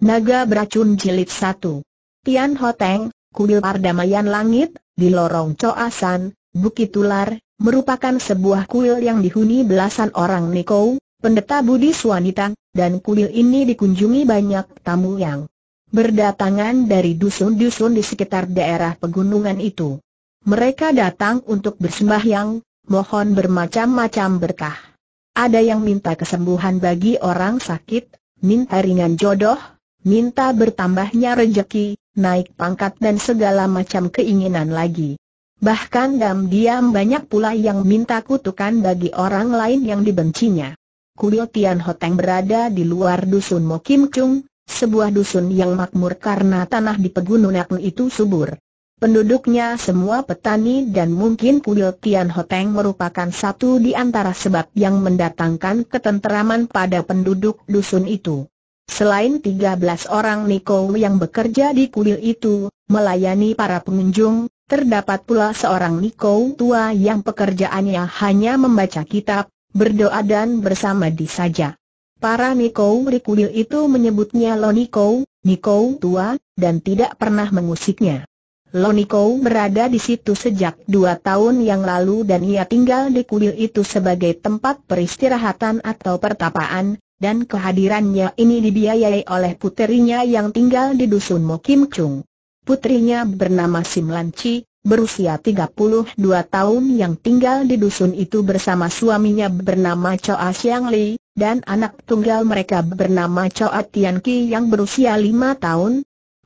Naga beracun jilid 1. Tian Hoteng, kuil Perdamaian Langit, di lorong Coasan, Bukit Tular, merupakan sebuah kuil yang dihuni belasan orang Niko, pendeta Buddhis wanita, dan kuil ini dikunjungi banyak tamu yang berdatangan dari dusun-dusun di sekitar daerah pegunungan itu. Mereka datang untuk bersembahyang, mohon bermacam-macam berkah. Ada yang minta kesembuhan bagi orang sakit, minta ringan jodoh, minta bertambahnya rejeki, naik pangkat dan segala macam keinginan lagi. Bahkan diam-diam banyak pula yang minta kutukan bagi orang lain yang dibencinya. Kuil Tian Hoteng berada di luar dusun Mo Kim Chung, sebuah dusun yang makmur karena tanah di pegunungan itu subur. Penduduknya semua petani dan mungkin kuil Tian Hoteng merupakan satu di antara sebab yang mendatangkan ketenteraman pada penduduk dusun itu. Selain 13 orang Niko yang bekerja di kuil itu, melayani para pengunjung, terdapat pula seorang Niko tua yang pekerjaannya hanya membaca kitab, berdoa dan bersama di saja. Para Niko di kuil itu menyebutnya Loniko, Niko tua, dan tidak pernah mengusiknya. Loniko berada di situ sejak dua tahun yang lalu dan ia tinggal di kuil itu sebagai tempat peristirahatan atau pertapaan, dan kehadirannya ini dibiayai oleh puterinya yang tinggal di dusun Mokim Chung. Putrinya bernama Sim Chi, berusia 32 tahun yang tinggal di dusun itu bersama suaminya bernama Choa Siang Li, dan anak tunggal mereka bernama Choa Tian Ki yang berusia 5 tahun.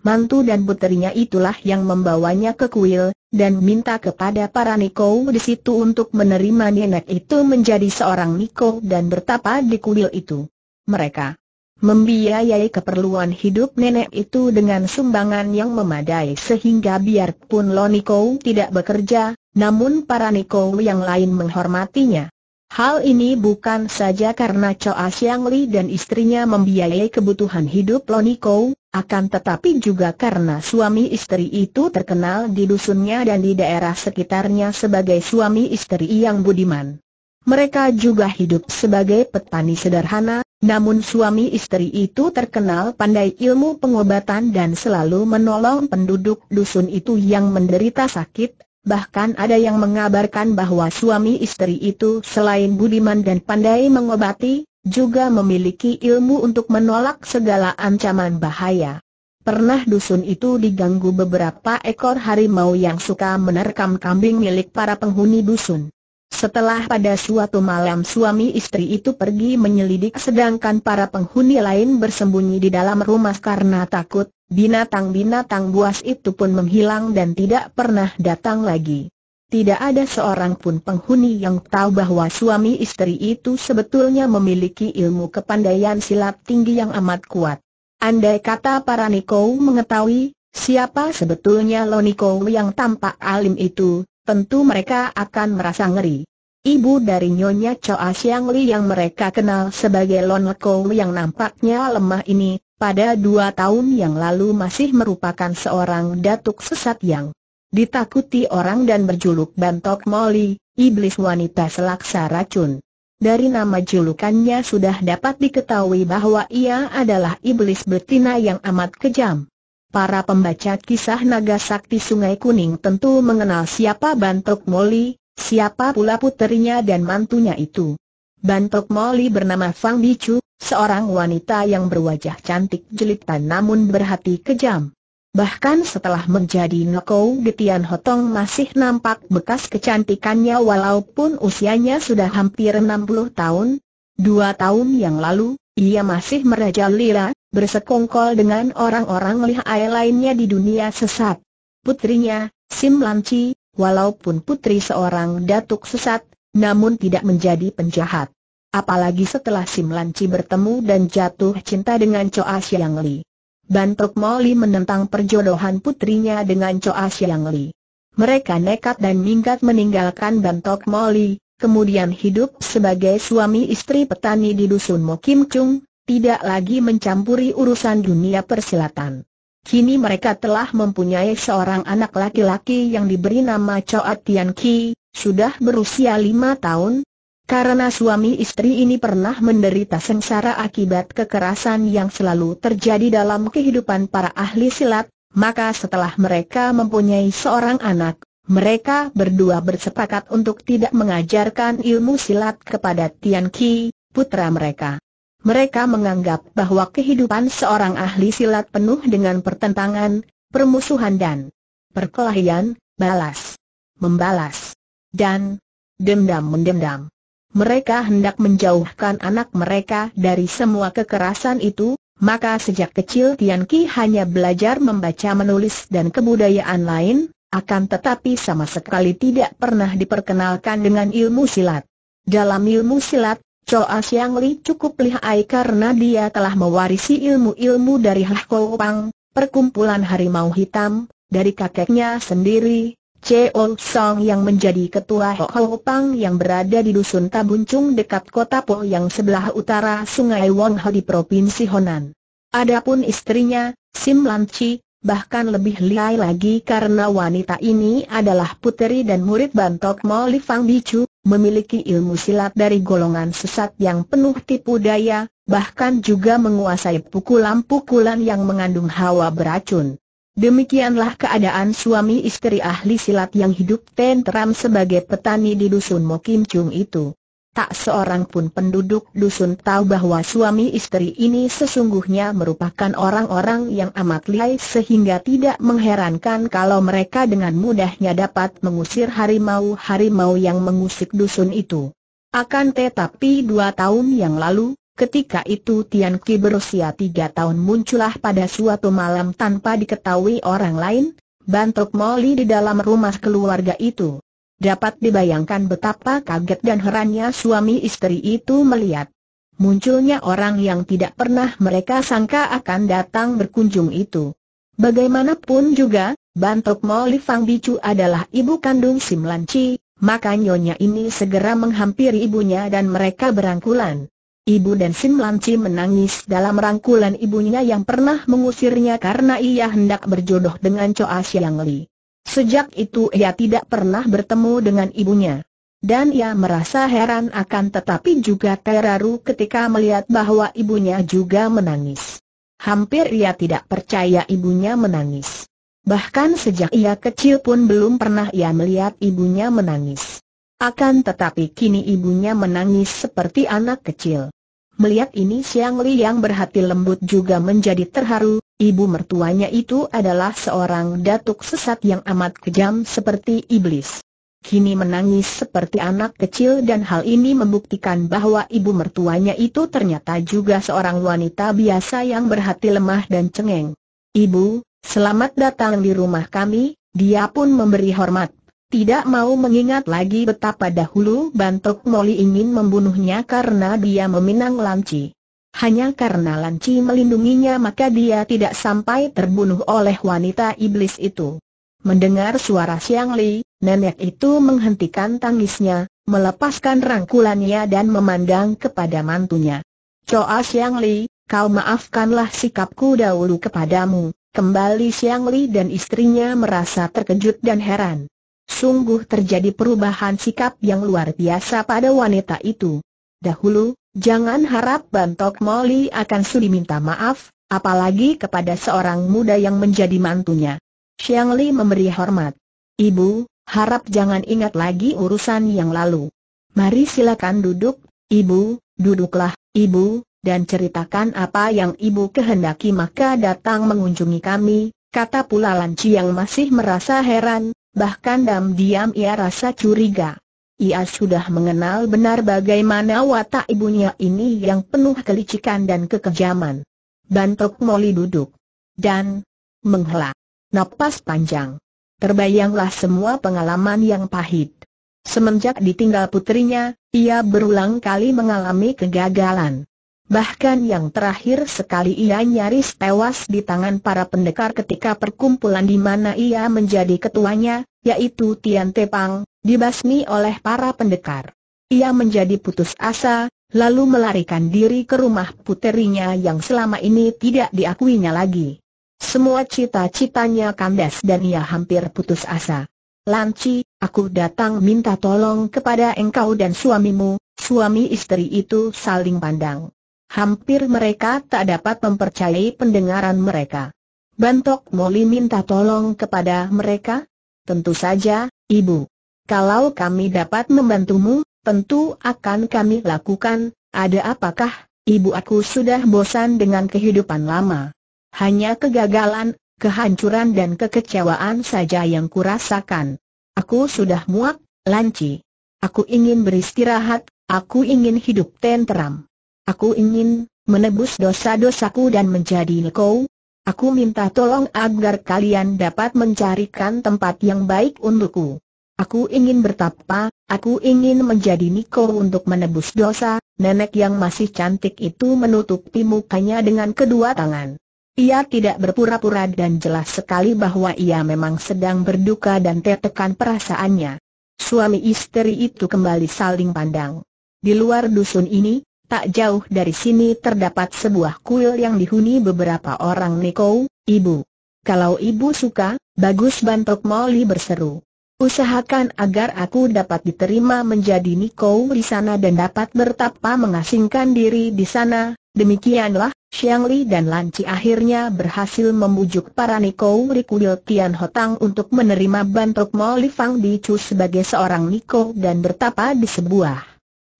Mantu dan puterinya itulah yang membawanya ke kuil, dan minta kepada para Niko di situ untuk menerima nenek itu menjadi seorang Niko dan bertapa di kuil itu mereka membiayai keperluan hidup nenek itu dengan sumbangan yang memadai sehingga biarpun Loniko tidak bekerja, namun para Niko yang lain menghormatinya. Hal ini bukan saja karena Choa Siang Li dan istrinya membiayai kebutuhan hidup Loniko, akan tetapi juga karena suami istri itu terkenal di dusunnya dan di daerah sekitarnya sebagai suami istri yang budiman. Mereka juga hidup sebagai petani sederhana, namun suami istri itu terkenal pandai ilmu pengobatan dan selalu menolong penduduk dusun itu yang menderita sakit, bahkan ada yang mengabarkan bahwa suami istri itu selain budiman dan pandai mengobati, juga memiliki ilmu untuk menolak segala ancaman bahaya. Pernah dusun itu diganggu beberapa ekor harimau yang suka menerkam kambing milik para penghuni dusun. Setelah pada suatu malam suami istri itu pergi menyelidik sedangkan para penghuni lain bersembunyi di dalam rumah karena takut, binatang-binatang buas itu pun menghilang dan tidak pernah datang lagi. Tidak ada seorang pun penghuni yang tahu bahwa suami istri itu sebetulnya memiliki ilmu kepandaian silat tinggi yang amat kuat. Andai kata para Nikou mengetahui, siapa sebetulnya Lo Loniko yang tampak alim itu, tentu mereka akan merasa ngeri. Ibu dari Nyonya Choa Siang Li yang mereka kenal sebagai Lon Kou yang nampaknya lemah ini, pada dua tahun yang lalu masih merupakan seorang datuk sesat yang ditakuti orang dan berjuluk Bantok Molly, iblis wanita selaksa racun. Dari nama julukannya sudah dapat diketahui bahwa ia adalah iblis betina yang amat kejam. Para pembaca kisah naga sakti Sungai Kuning tentu mengenal siapa Bantok Moli, siapa pula puterinya dan mantunya itu. Bantok Moli bernama Fang Bicu, seorang wanita yang berwajah cantik jelita namun berhati kejam. Bahkan setelah menjadi Nokou Getian Hotong masih nampak bekas kecantikannya walaupun usianya sudah hampir 60 tahun. Dua tahun yang lalu, ia masih merajalela, bersekongkol dengan orang-orang lihai lainnya di dunia sesat. Putrinya, Sim Lanci, walaupun putri seorang datuk sesat, namun tidak menjadi penjahat. Apalagi setelah Sim Lanci bertemu dan jatuh cinta dengan Choa Siang Li. Bantok Moli menentang perjodohan putrinya dengan Choa Siang Li. Mereka nekat dan minggat meninggalkan Bantok Moli, kemudian hidup sebagai suami istri petani di dusun Mokim Chung, tidak lagi mencampuri urusan dunia persilatan. Kini mereka telah mempunyai seorang anak laki-laki yang diberi nama Choat Tian Ki, sudah berusia lima tahun, karena suami istri ini pernah menderita sengsara akibat kekerasan yang selalu terjadi dalam kehidupan para ahli silat, maka setelah mereka mempunyai seorang anak, mereka berdua bersepakat untuk tidak mengajarkan ilmu silat kepada Tian Ki, putra mereka. Mereka menganggap bahwa kehidupan seorang ahli silat penuh dengan pertentangan, permusuhan dan perkelahian, balas, membalas, dan dendam mendendam. Mereka hendak menjauhkan anak mereka dari semua kekerasan itu, maka sejak kecil Tian Ki hanya belajar membaca menulis dan kebudayaan lain, akan tetapi sama sekali tidak pernah diperkenalkan dengan ilmu silat. Dalam ilmu silat, Choa Siang Li cukup lihai karena dia telah mewarisi ilmu-ilmu dari Hako Pang, perkumpulan harimau hitam, dari kakeknya sendiri, Cheol oh Song yang menjadi ketua Hoko Pang yang berada di dusun Tabuncung dekat kota Po yang sebelah utara sungai Ho di Provinsi Honan. Adapun istrinya, Sim Lam Chi, bahkan lebih lihai lagi karena wanita ini adalah puteri dan murid bantok Mo Li Fang Bicu, memiliki ilmu silat dari golongan sesat yang penuh tipu daya, bahkan juga menguasai pukulan-pukulan yang mengandung hawa beracun. Demikianlah keadaan suami istri ahli silat yang hidup tenteram sebagai petani di dusun Mokim Chung itu. Tak seorang pun penduduk dusun tahu bahwa suami istri ini sesungguhnya merupakan orang-orang yang amat lihai sehingga tidak mengherankan kalau mereka dengan mudahnya dapat mengusir harimau-harimau yang mengusik dusun itu. Akan tetapi dua tahun yang lalu, ketika itu Tian Ki berusia tiga tahun muncullah pada suatu malam tanpa diketahui orang lain, bantuk molly di dalam rumah keluarga itu. Dapat dibayangkan betapa kaget dan herannya suami istri itu melihat munculnya orang yang tidak pernah mereka sangka akan datang berkunjung itu. Bagaimanapun juga, Bantok Mo Fang Bicu adalah ibu kandung Sim Lan Chi, maka nyonya ini segera menghampiri ibunya dan mereka berangkulan. Ibu dan Sim Lan Chi menangis dalam rangkulan ibunya yang pernah mengusirnya karena ia hendak berjodoh dengan Choa Siang Li. Sejak itu ia tidak pernah bertemu dengan ibunya. Dan ia merasa heran akan tetapi juga terharu ketika melihat bahwa ibunya juga menangis. Hampir ia tidak percaya ibunya menangis. Bahkan sejak ia kecil pun belum pernah ia melihat ibunya menangis. Akan tetapi kini ibunya menangis seperti anak kecil. Melihat ini Siang Li yang berhati lembut juga menjadi terharu, ibu mertuanya itu adalah seorang datuk sesat yang amat kejam seperti iblis. Kini menangis seperti anak kecil dan hal ini membuktikan bahwa ibu mertuanya itu ternyata juga seorang wanita biasa yang berhati lemah dan cengeng. Ibu, selamat datang di rumah kami, dia pun memberi hormat. Tidak mau mengingat lagi betapa dahulu Bantok Moli ingin membunuhnya karena dia meminang lanci. Hanya karena Lanci melindunginya maka dia tidak sampai terbunuh oleh wanita iblis itu. Mendengar suara Siang Li, nenek itu menghentikan tangisnya, melepaskan rangkulannya dan memandang kepada mantunya. Coa Siang Li, kau maafkanlah sikapku dahulu kepadamu. Kembali Siang Li dan istrinya merasa terkejut dan heran. Sungguh terjadi perubahan sikap yang luar biasa pada wanita itu. Dahulu, Jangan harap Bantok Molly akan sudi minta maaf, apalagi kepada seorang muda yang menjadi mantunya. Xiang Li memberi hormat. Ibu, harap jangan ingat lagi urusan yang lalu. Mari silakan duduk, ibu, duduklah, ibu, dan ceritakan apa yang ibu kehendaki maka datang mengunjungi kami, kata pula Lanci yang masih merasa heran, bahkan dam-diam ia rasa curiga. Ia sudah mengenal benar bagaimana watak ibunya ini yang penuh kelicikan dan kekejaman. Bantok Moli duduk dan menghela napas panjang. Terbayanglah semua pengalaman yang pahit. Semenjak ditinggal putrinya, ia berulang kali mengalami kegagalan. Bahkan yang terakhir sekali ia nyaris tewas di tangan para pendekar ketika perkumpulan di mana ia menjadi ketuanya, yaitu Tian Tepang, dibasmi oleh para pendekar. Ia menjadi putus asa, lalu melarikan diri ke rumah puterinya yang selama ini tidak diakuinya lagi. Semua cita-citanya kandas dan ia hampir putus asa. Lanci, aku datang minta tolong kepada engkau dan suamimu, suami istri itu saling pandang. Hampir mereka tak dapat mempercayai pendengaran mereka. Bantok Moli minta tolong kepada mereka? Tentu saja, ibu. Kalau kami dapat membantumu, tentu akan kami lakukan. Ada apakah, ibu aku sudah bosan dengan kehidupan lama? Hanya kegagalan, kehancuran dan kekecewaan saja yang kurasakan. Aku sudah muak, lanci. Aku ingin beristirahat, aku ingin hidup tenteram. Aku ingin menebus dosa-dosaku dan menjadi lekau. Aku minta tolong agar kalian dapat mencarikan tempat yang baik untukku. Aku ingin bertapa, aku ingin menjadi Niko untuk menebus dosa, nenek yang masih cantik itu menutupi mukanya dengan kedua tangan. Ia tidak berpura-pura dan jelas sekali bahwa ia memang sedang berduka dan tertekan perasaannya. Suami istri itu kembali saling pandang. Di luar dusun ini, tak jauh dari sini terdapat sebuah kuil yang dihuni beberapa orang Niko, ibu. Kalau ibu suka, bagus Bantok molly berseru. Usahakan agar aku dapat diterima menjadi Niko di sana dan dapat bertapa mengasingkan diri di sana. Demikianlah, Xiang Li dan Lan Chi akhirnya berhasil membujuk para Niko di kuil Tian Hotang untuk menerima bantuk Mo Li Fang Di Chu sebagai seorang Niko dan bertapa di sebuah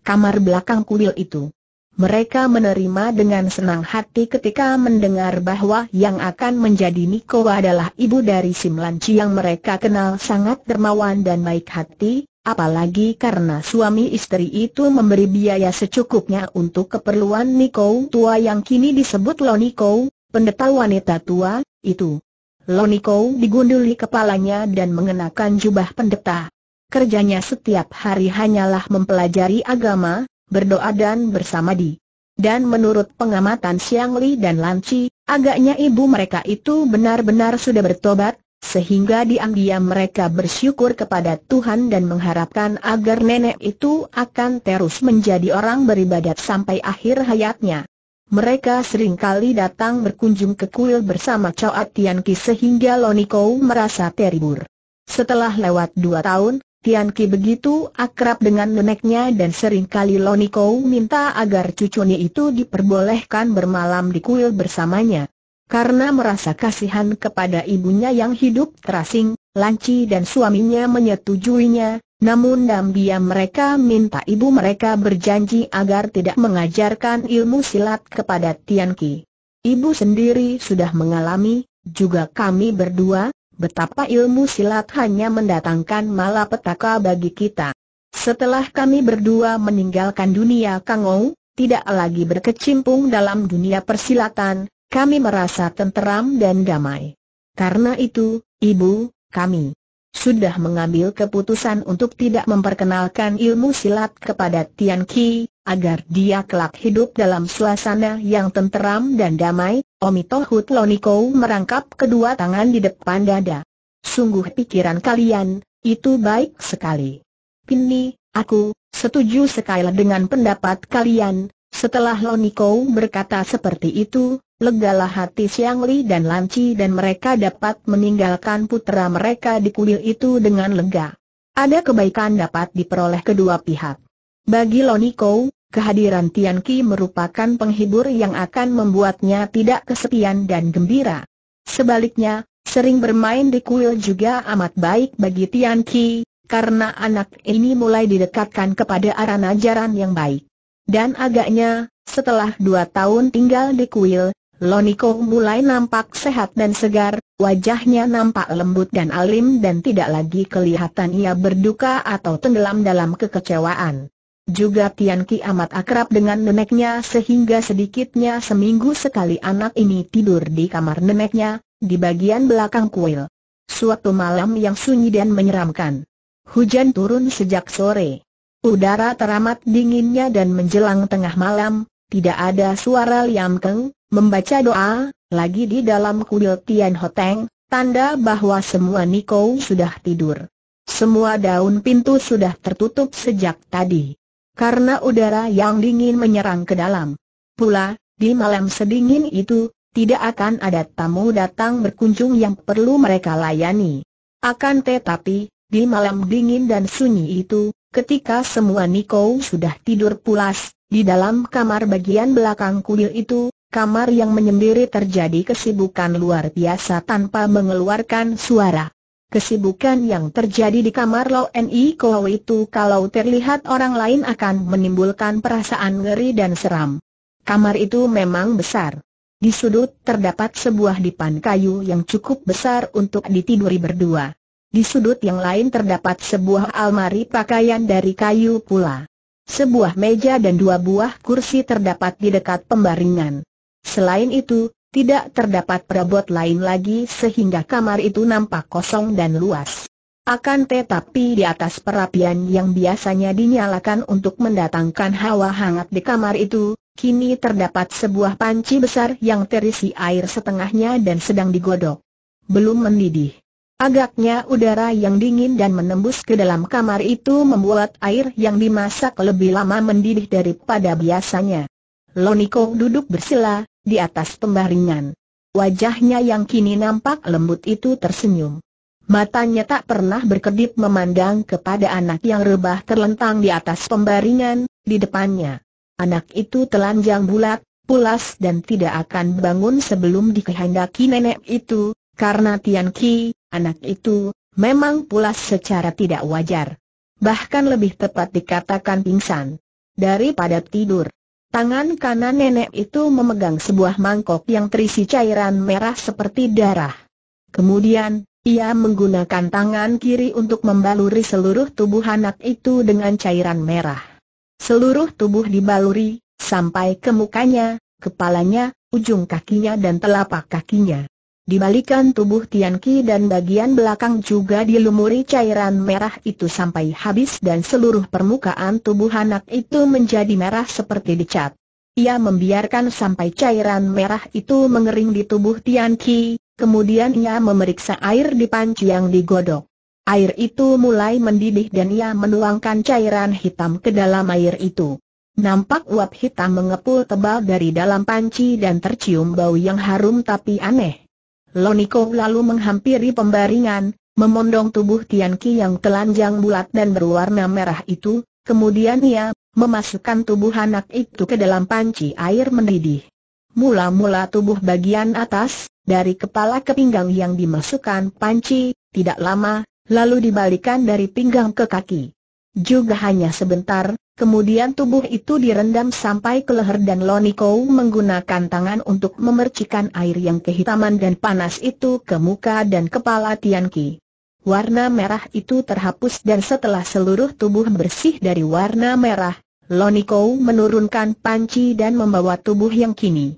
kamar belakang kuil itu. Mereka menerima dengan senang hati ketika mendengar bahwa yang akan menjadi Niko adalah ibu dari Simlanci yang mereka kenal sangat dermawan dan baik hati, apalagi karena suami istri itu memberi biaya secukupnya untuk keperluan Niko tua yang kini disebut Loniko, pendeta wanita tua, itu. Loniko digunduli kepalanya dan mengenakan jubah pendeta. Kerjanya setiap hari hanyalah mempelajari agama, berdoa dan bersamadi. Dan menurut pengamatan Siang Li dan Lan Chi, agaknya ibu mereka itu benar-benar sudah bertobat, sehingga diam-diam mereka bersyukur kepada Tuhan dan mengharapkan agar nenek itu akan terus menjadi orang beribadat sampai akhir hayatnya. Mereka seringkali datang berkunjung ke kuil bersama Chow Atianki sehingga Lonikou merasa terhibur. Setelah lewat dua tahun, Tian Ki begitu akrab dengan neneknya dan seringkali Kou minta agar cucunya itu diperbolehkan bermalam di kuil bersamanya. Karena merasa kasihan kepada ibunya yang hidup terasing, Lanci dan suaminya menyetujuinya, namun diam-diam mereka minta ibu mereka berjanji agar tidak mengajarkan ilmu silat kepada Tian Ki. Ibu sendiri sudah mengalami, juga kami berdua, Betapa ilmu silat hanya mendatangkan malapetaka bagi kita. Setelah kami berdua meninggalkan dunia Kang Kangou, tidak lagi berkecimpung dalam dunia persilatan, kami merasa tenteram dan damai. Karena itu, ibu, kami sudah mengambil keputusan untuk tidak memperkenalkan ilmu silat kepada Tian Qi, agar dia kelak hidup dalam suasana yang tenteram dan damai, Omitohu Tloniko merangkap kedua tangan di depan dada. Sungguh pikiran kalian, itu baik sekali. Pini, aku, setuju sekali dengan pendapat kalian, setelah Loniko berkata seperti itu, legalah hati Siang Li dan Lanci dan mereka dapat meninggalkan putera mereka di kuil itu dengan lega. Ada kebaikan dapat diperoleh kedua pihak. Bagi Loniko, kehadiran Tian Ki merupakan penghibur yang akan membuatnya tidak kesepian dan gembira. Sebaliknya, sering bermain di kuil juga amat baik bagi Tian Ki, karena anak ini mulai didekatkan kepada arah ajaran yang baik. Dan agaknya, setelah dua tahun tinggal di kuil, Loniko mulai nampak sehat dan segar, wajahnya nampak lembut dan alim dan tidak lagi kelihatan ia berduka atau tenggelam dalam kekecewaan. Juga Tian Ki amat akrab dengan neneknya sehingga sedikitnya seminggu sekali anak ini tidur di kamar neneknya, di bagian belakang kuil. Suatu malam yang sunyi dan menyeramkan. Hujan turun sejak sore. Udara teramat dinginnya dan menjelang tengah malam, tidak ada suara Liam Keng, membaca doa, lagi di dalam kuil Tian Hoteng, tanda bahwa semua Nikou sudah tidur. Semua daun pintu sudah tertutup sejak tadi karena udara yang dingin menyerang ke dalam. Pula, di malam sedingin itu, tidak akan ada tamu datang berkunjung yang perlu mereka layani. Akan tetapi, di malam dingin dan sunyi itu, ketika semua Niko sudah tidur pulas, di dalam kamar bagian belakang kuil itu, kamar yang menyendiri terjadi kesibukan luar biasa tanpa mengeluarkan suara. Kesibukan yang terjadi di kamar Lo Ni kau itu kalau terlihat orang lain akan menimbulkan perasaan ngeri dan seram. Kamar itu memang besar. Di sudut terdapat sebuah dipan kayu yang cukup besar untuk ditiduri berdua. Di sudut yang lain terdapat sebuah almari pakaian dari kayu pula. Sebuah meja dan dua buah kursi terdapat di dekat pembaringan. Selain itu, tidak terdapat perabot lain lagi sehingga kamar itu nampak kosong dan luas. Akan tetapi di atas perapian yang biasanya dinyalakan untuk mendatangkan hawa hangat di kamar itu, kini terdapat sebuah panci besar yang terisi air setengahnya dan sedang digodok. Belum mendidih. Agaknya udara yang dingin dan menembus ke dalam kamar itu membuat air yang dimasak lebih lama mendidih daripada biasanya. Loniko duduk bersila, di atas pembaringan. Wajahnya yang kini nampak lembut itu tersenyum. Matanya tak pernah berkedip memandang kepada anak yang rebah terlentang di atas pembaringan, di depannya. Anak itu telanjang bulat, pulas dan tidak akan bangun sebelum dikehendaki nenek itu, karena Tian Ki, anak itu, memang pulas secara tidak wajar. Bahkan lebih tepat dikatakan pingsan daripada tidur. Tangan kanan nenek itu memegang sebuah mangkok yang terisi cairan merah seperti darah. Kemudian, ia menggunakan tangan kiri untuk membaluri seluruh tubuh anak itu dengan cairan merah. Seluruh tubuh dibaluri, sampai ke mukanya, kepalanya, ujung kakinya dan telapak kakinya. Dibalikan tubuh Tian Ki dan bagian belakang juga dilumuri cairan merah itu sampai habis dan seluruh permukaan tubuh anak itu menjadi merah seperti dicat. Ia membiarkan sampai cairan merah itu mengering di tubuh Tian Ki, kemudian ia memeriksa air di panci yang digodok. Air itu mulai mendidih dan ia menuangkan cairan hitam ke dalam air itu. Nampak uap hitam mengepul tebal dari dalam panci dan tercium bau yang harum tapi aneh. Loniko lalu menghampiri pembaringan, memondong tubuh Tian Ki yang telanjang bulat dan berwarna merah itu, kemudian ia memasukkan tubuh anak itu ke dalam panci air mendidih. Mula-mula tubuh bagian atas, dari kepala ke pinggang yang dimasukkan panci, tidak lama, lalu dibalikan dari pinggang ke kaki. Juga hanya sebentar, Kemudian tubuh itu direndam sampai ke leher dan Loniko menggunakan tangan untuk memercikan air yang kehitaman dan panas itu ke muka dan kepala Tianqi. Warna merah itu terhapus dan setelah seluruh tubuh bersih dari warna merah, Loniko menurunkan panci dan membawa tubuh yang kini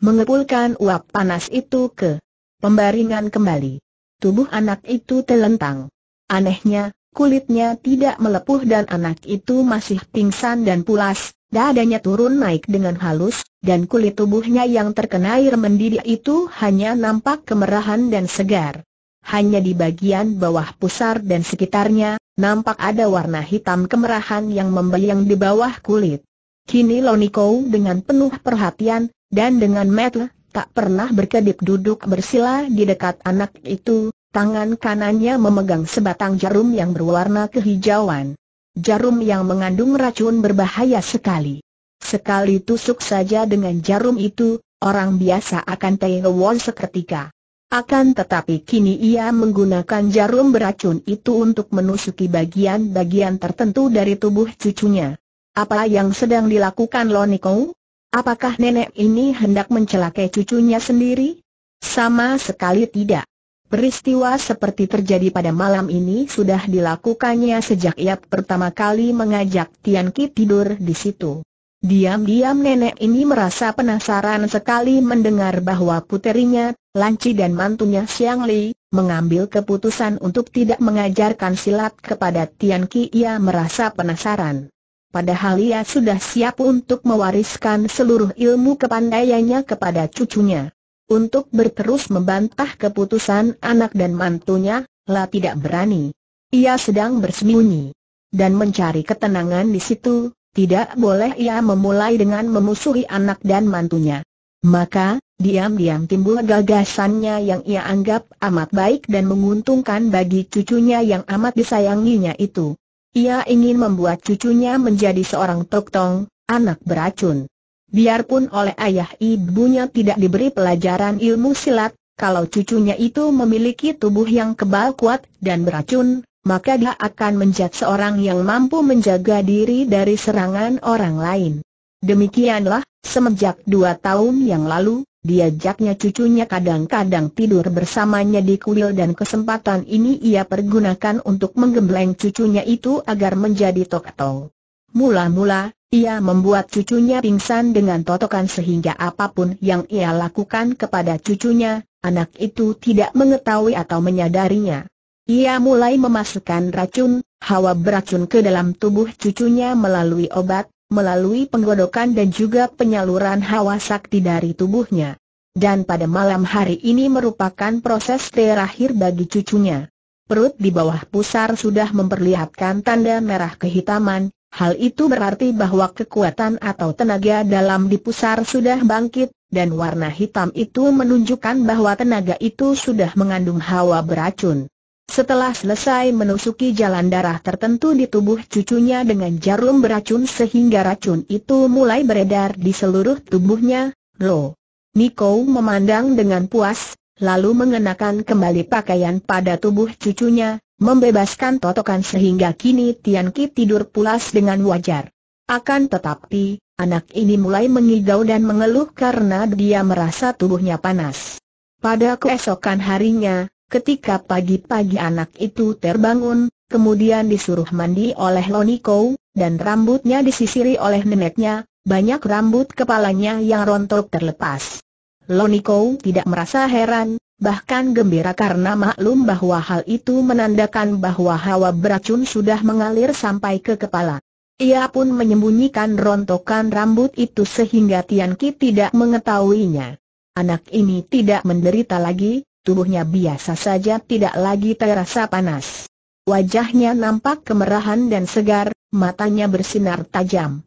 mengepulkan uap panas itu ke pembaringan kembali. Tubuh anak itu telentang. Anehnya, kulitnya tidak melepuh dan anak itu masih pingsan dan pulas, dadanya turun naik dengan halus, dan kulit tubuhnya yang terkena air mendidih itu hanya nampak kemerahan dan segar. Hanya di bagian bawah pusar dan sekitarnya, nampak ada warna hitam kemerahan yang membayang di bawah kulit. Kini Loniko dengan penuh perhatian, dan dengan metel, tak pernah berkedip duduk bersila di dekat anak itu, Tangan kanannya memegang sebatang jarum yang berwarna kehijauan. Jarum yang mengandung racun berbahaya sekali. Sekali tusuk saja dengan jarum itu, orang biasa akan tewas seketika. Akan tetapi kini ia menggunakan jarum beracun itu untuk menusuki bagian-bagian tertentu dari tubuh cucunya. Apa yang sedang dilakukan Loniko? Apakah nenek ini hendak mencelakai cucunya sendiri? Sama sekali tidak. Peristiwa seperti terjadi pada malam ini sudah dilakukannya sejak ia pertama kali mengajak Tian Ki tidur di situ. Diam-diam nenek ini merasa penasaran sekali mendengar bahwa puterinya, Lanci dan mantunya Xiang Li, mengambil keputusan untuk tidak mengajarkan silat kepada Tian Ki ia merasa penasaran. Padahal ia sudah siap untuk mewariskan seluruh ilmu kepandaiannya kepada cucunya untuk berterus membantah keputusan anak dan mantunya, lah tidak berani. Ia sedang bersembunyi dan mencari ketenangan di situ, tidak boleh ia memulai dengan memusuhi anak dan mantunya. Maka, diam-diam timbul gagasannya yang ia anggap amat baik dan menguntungkan bagi cucunya yang amat disayanginya itu. Ia ingin membuat cucunya menjadi seorang tok-tong, anak beracun. Biarpun oleh ayah ibunya tidak diberi pelajaran ilmu silat, kalau cucunya itu memiliki tubuh yang kebal kuat dan beracun, maka dia akan menjadi seorang yang mampu menjaga diri dari serangan orang lain. Demikianlah, semenjak dua tahun yang lalu, diajaknya cucunya kadang-kadang tidur bersamanya di kuil dan kesempatan ini ia pergunakan untuk menggembleng cucunya itu agar menjadi tokoh. Mula-mula, ia membuat cucunya pingsan dengan totokan sehingga apapun yang ia lakukan kepada cucunya, anak itu tidak mengetahui atau menyadarinya. Ia mulai memasukkan racun, hawa beracun ke dalam tubuh cucunya melalui obat, melalui penggodokan dan juga penyaluran hawa sakti dari tubuhnya. Dan pada malam hari ini merupakan proses terakhir bagi cucunya. Perut di bawah pusar sudah memperlihatkan tanda merah kehitaman, Hal itu berarti bahwa kekuatan atau tenaga dalam di pusar sudah bangkit, dan warna hitam itu menunjukkan bahwa tenaga itu sudah mengandung hawa beracun. Setelah selesai menusuki jalan darah tertentu di tubuh cucunya dengan jarum beracun sehingga racun itu mulai beredar di seluruh tubuhnya, Lo. Niko memandang dengan puas, lalu mengenakan kembali pakaian pada tubuh cucunya, membebaskan totokan sehingga kini Tian Ki tidur pulas dengan wajar. Akan tetapi, anak ini mulai mengigau dan mengeluh karena dia merasa tubuhnya panas. Pada keesokan harinya, ketika pagi-pagi anak itu terbangun, kemudian disuruh mandi oleh Loniko, dan rambutnya disisiri oleh neneknya, banyak rambut kepalanya yang rontok terlepas. Loniko tidak merasa heran, bahkan gembira karena maklum bahwa hal itu menandakan bahwa hawa beracun sudah mengalir sampai ke kepala. Ia pun menyembunyikan rontokan rambut itu sehingga Tianqi tidak mengetahuinya. Anak ini tidak menderita lagi, tubuhnya biasa saja tidak lagi terasa panas. Wajahnya nampak kemerahan dan segar, matanya bersinar tajam.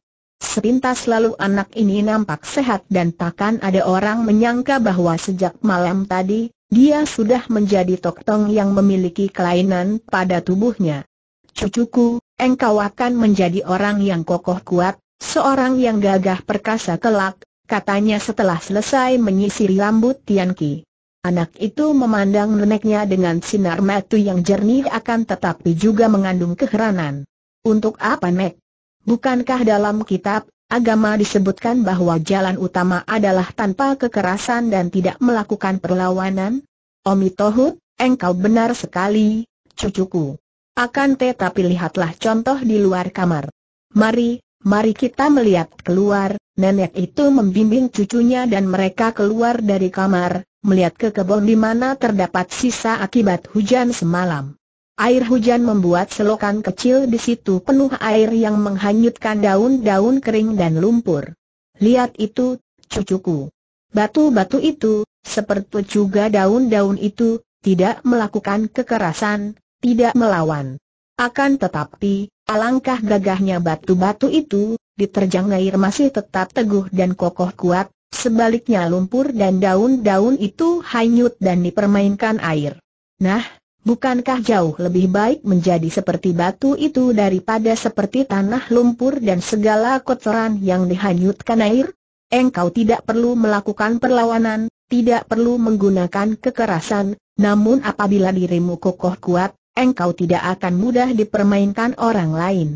Sepintas lalu anak ini nampak sehat dan takkan ada orang menyangka bahwa sejak malam tadi, dia sudah menjadi toktong yang memiliki kelainan pada tubuhnya. Cucuku, engkau akan menjadi orang yang kokoh kuat, seorang yang gagah perkasa kelak, katanya setelah selesai menyisiri rambut Tian Anak itu memandang neneknya dengan sinar mata yang jernih akan tetapi juga mengandung keheranan. Untuk apa nek? Bukankah dalam kitab agama disebutkan bahwa jalan utama adalah tanpa kekerasan dan tidak melakukan perlawanan? Omi Tohut, engkau benar sekali, cucuku. Akan tetapi lihatlah contoh di luar kamar. Mari, mari kita melihat keluar, nenek itu membimbing cucunya dan mereka keluar dari kamar, melihat ke kebun di mana terdapat sisa akibat hujan semalam. Air hujan membuat selokan kecil di situ penuh air yang menghanyutkan daun-daun kering dan lumpur. Lihat itu, cucuku. Batu-batu itu, seperti juga daun-daun itu, tidak melakukan kekerasan, tidak melawan. Akan tetapi, alangkah gagahnya batu-batu itu, diterjang air masih tetap teguh dan kokoh kuat, sebaliknya lumpur dan daun-daun itu hanyut dan dipermainkan air. Nah, Bukankah jauh lebih baik menjadi seperti batu itu daripada seperti tanah lumpur dan segala kotoran yang dihanyutkan air? Engkau tidak perlu melakukan perlawanan, tidak perlu menggunakan kekerasan, namun apabila dirimu kokoh kuat, engkau tidak akan mudah dipermainkan orang lain.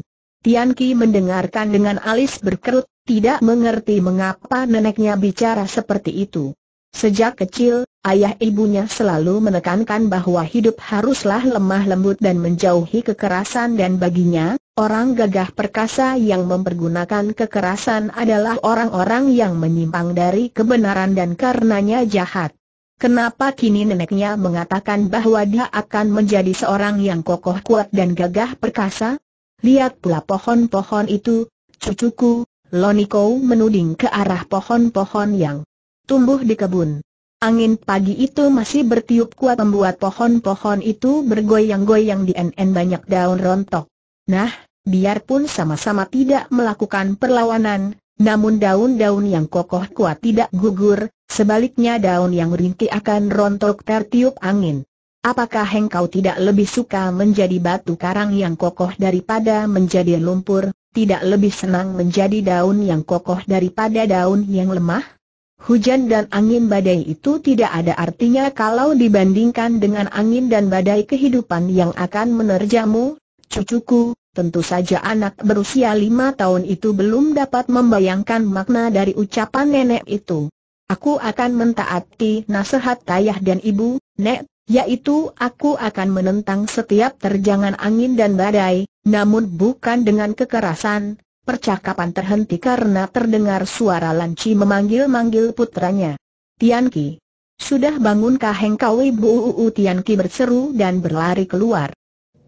Tian Ki mendengarkan dengan alis berkerut, tidak mengerti mengapa neneknya bicara seperti itu. Sejak kecil, ayah ibunya selalu menekankan bahwa hidup haruslah lemah lembut dan menjauhi kekerasan dan baginya, orang gagah perkasa yang mempergunakan kekerasan adalah orang-orang yang menyimpang dari kebenaran dan karenanya jahat. Kenapa kini neneknya mengatakan bahwa dia akan menjadi seorang yang kokoh kuat dan gagah perkasa? Lihat pula pohon-pohon itu, cucuku, Loniko menuding ke arah pohon-pohon yang tumbuh di kebun. Angin pagi itu masih bertiup kuat membuat pohon-pohon itu bergoyang-goyang di NN banyak daun rontok. Nah, biarpun sama-sama tidak melakukan perlawanan, namun daun-daun yang kokoh kuat tidak gugur, sebaliknya daun yang ringkih akan rontok tertiup angin. Apakah engkau tidak lebih suka menjadi batu karang yang kokoh daripada menjadi lumpur, tidak lebih senang menjadi daun yang kokoh daripada daun yang lemah? Hujan dan angin badai itu tidak ada artinya kalau dibandingkan dengan angin dan badai kehidupan yang akan menerjamu, cucuku, tentu saja anak berusia lima tahun itu belum dapat membayangkan makna dari ucapan nenek itu. Aku akan mentaati nasihat ayah dan ibu, Nek, yaitu aku akan menentang setiap terjangan angin dan badai, namun bukan dengan kekerasan, Percakapan terhenti karena terdengar suara Lanci memanggil-manggil putranya. Tianqi. Sudah bangunkah engkau ibu uu Tianqi berseru dan berlari keluar.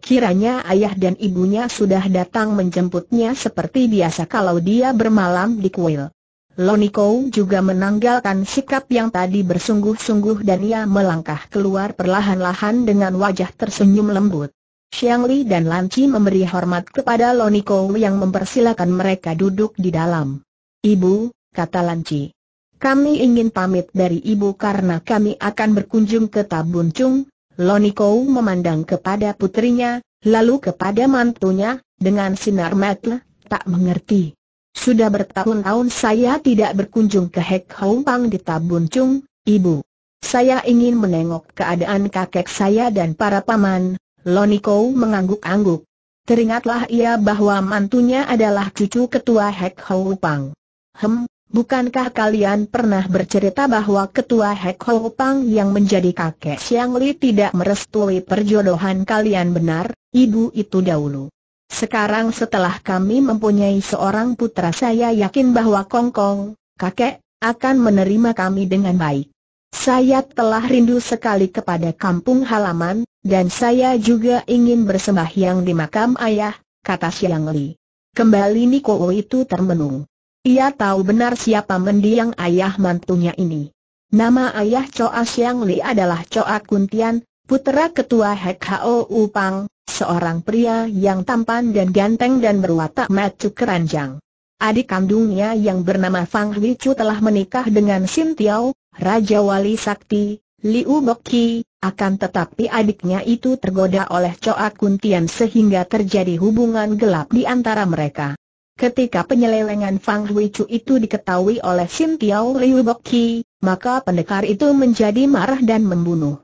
Kiranya ayah dan ibunya sudah datang menjemputnya seperti biasa kalau dia bermalam di kuil. Loniko juga menanggalkan sikap yang tadi bersungguh-sungguh dan ia melangkah keluar perlahan-lahan dengan wajah tersenyum lembut. Xiang Li dan Lan Chi memberi hormat kepada Loniko yang mempersilakan mereka duduk di dalam. Ibu, kata Lan Chi. Kami ingin pamit dari ibu karena kami akan berkunjung ke Tabun Chung. Loniko memandang kepada putrinya, lalu kepada mantunya, dengan sinar mata, tak mengerti. Sudah bertahun-tahun saya tidak berkunjung ke Hek Hong Pang di Tabun Chung, ibu. Saya ingin menengok keadaan kakek saya dan para paman, Loniko mengangguk-angguk. Teringatlah ia bahwa mantunya adalah cucu ketua Hek Hou Pang. Hem, bukankah kalian pernah bercerita bahwa ketua Hek Hou Pang yang menjadi kakek Xiang Li tidak merestui perjodohan kalian benar, ibu itu dahulu. Sekarang setelah kami mempunyai seorang putra saya yakin bahwa Kongkong, kakek, akan menerima kami dengan baik. Saya telah rindu sekali kepada kampung halaman, dan saya juga ingin bersembahyang di makam ayah, kata Xiang Li. Kembali Niko itu termenung. Ia tahu benar siapa mendiang ayah mantunya ini. Nama ayah Choa Xiang Li adalah Choa Kuntian, putera ketua Hek Hao Upang, seorang pria yang tampan dan ganteng dan berwatak macu keranjang. Adik kandungnya yang bernama Fang Hui Chu telah menikah dengan Sin Tiao, Raja Wali Sakti, Liu Boki, akan tetapi adiknya itu tergoda oleh Choa Kuntian sehingga terjadi hubungan gelap di antara mereka. Ketika penyelewengan Fang Hui Chu itu diketahui oleh Sim Tiao Liu Boki, maka pendekar itu menjadi marah dan membunuh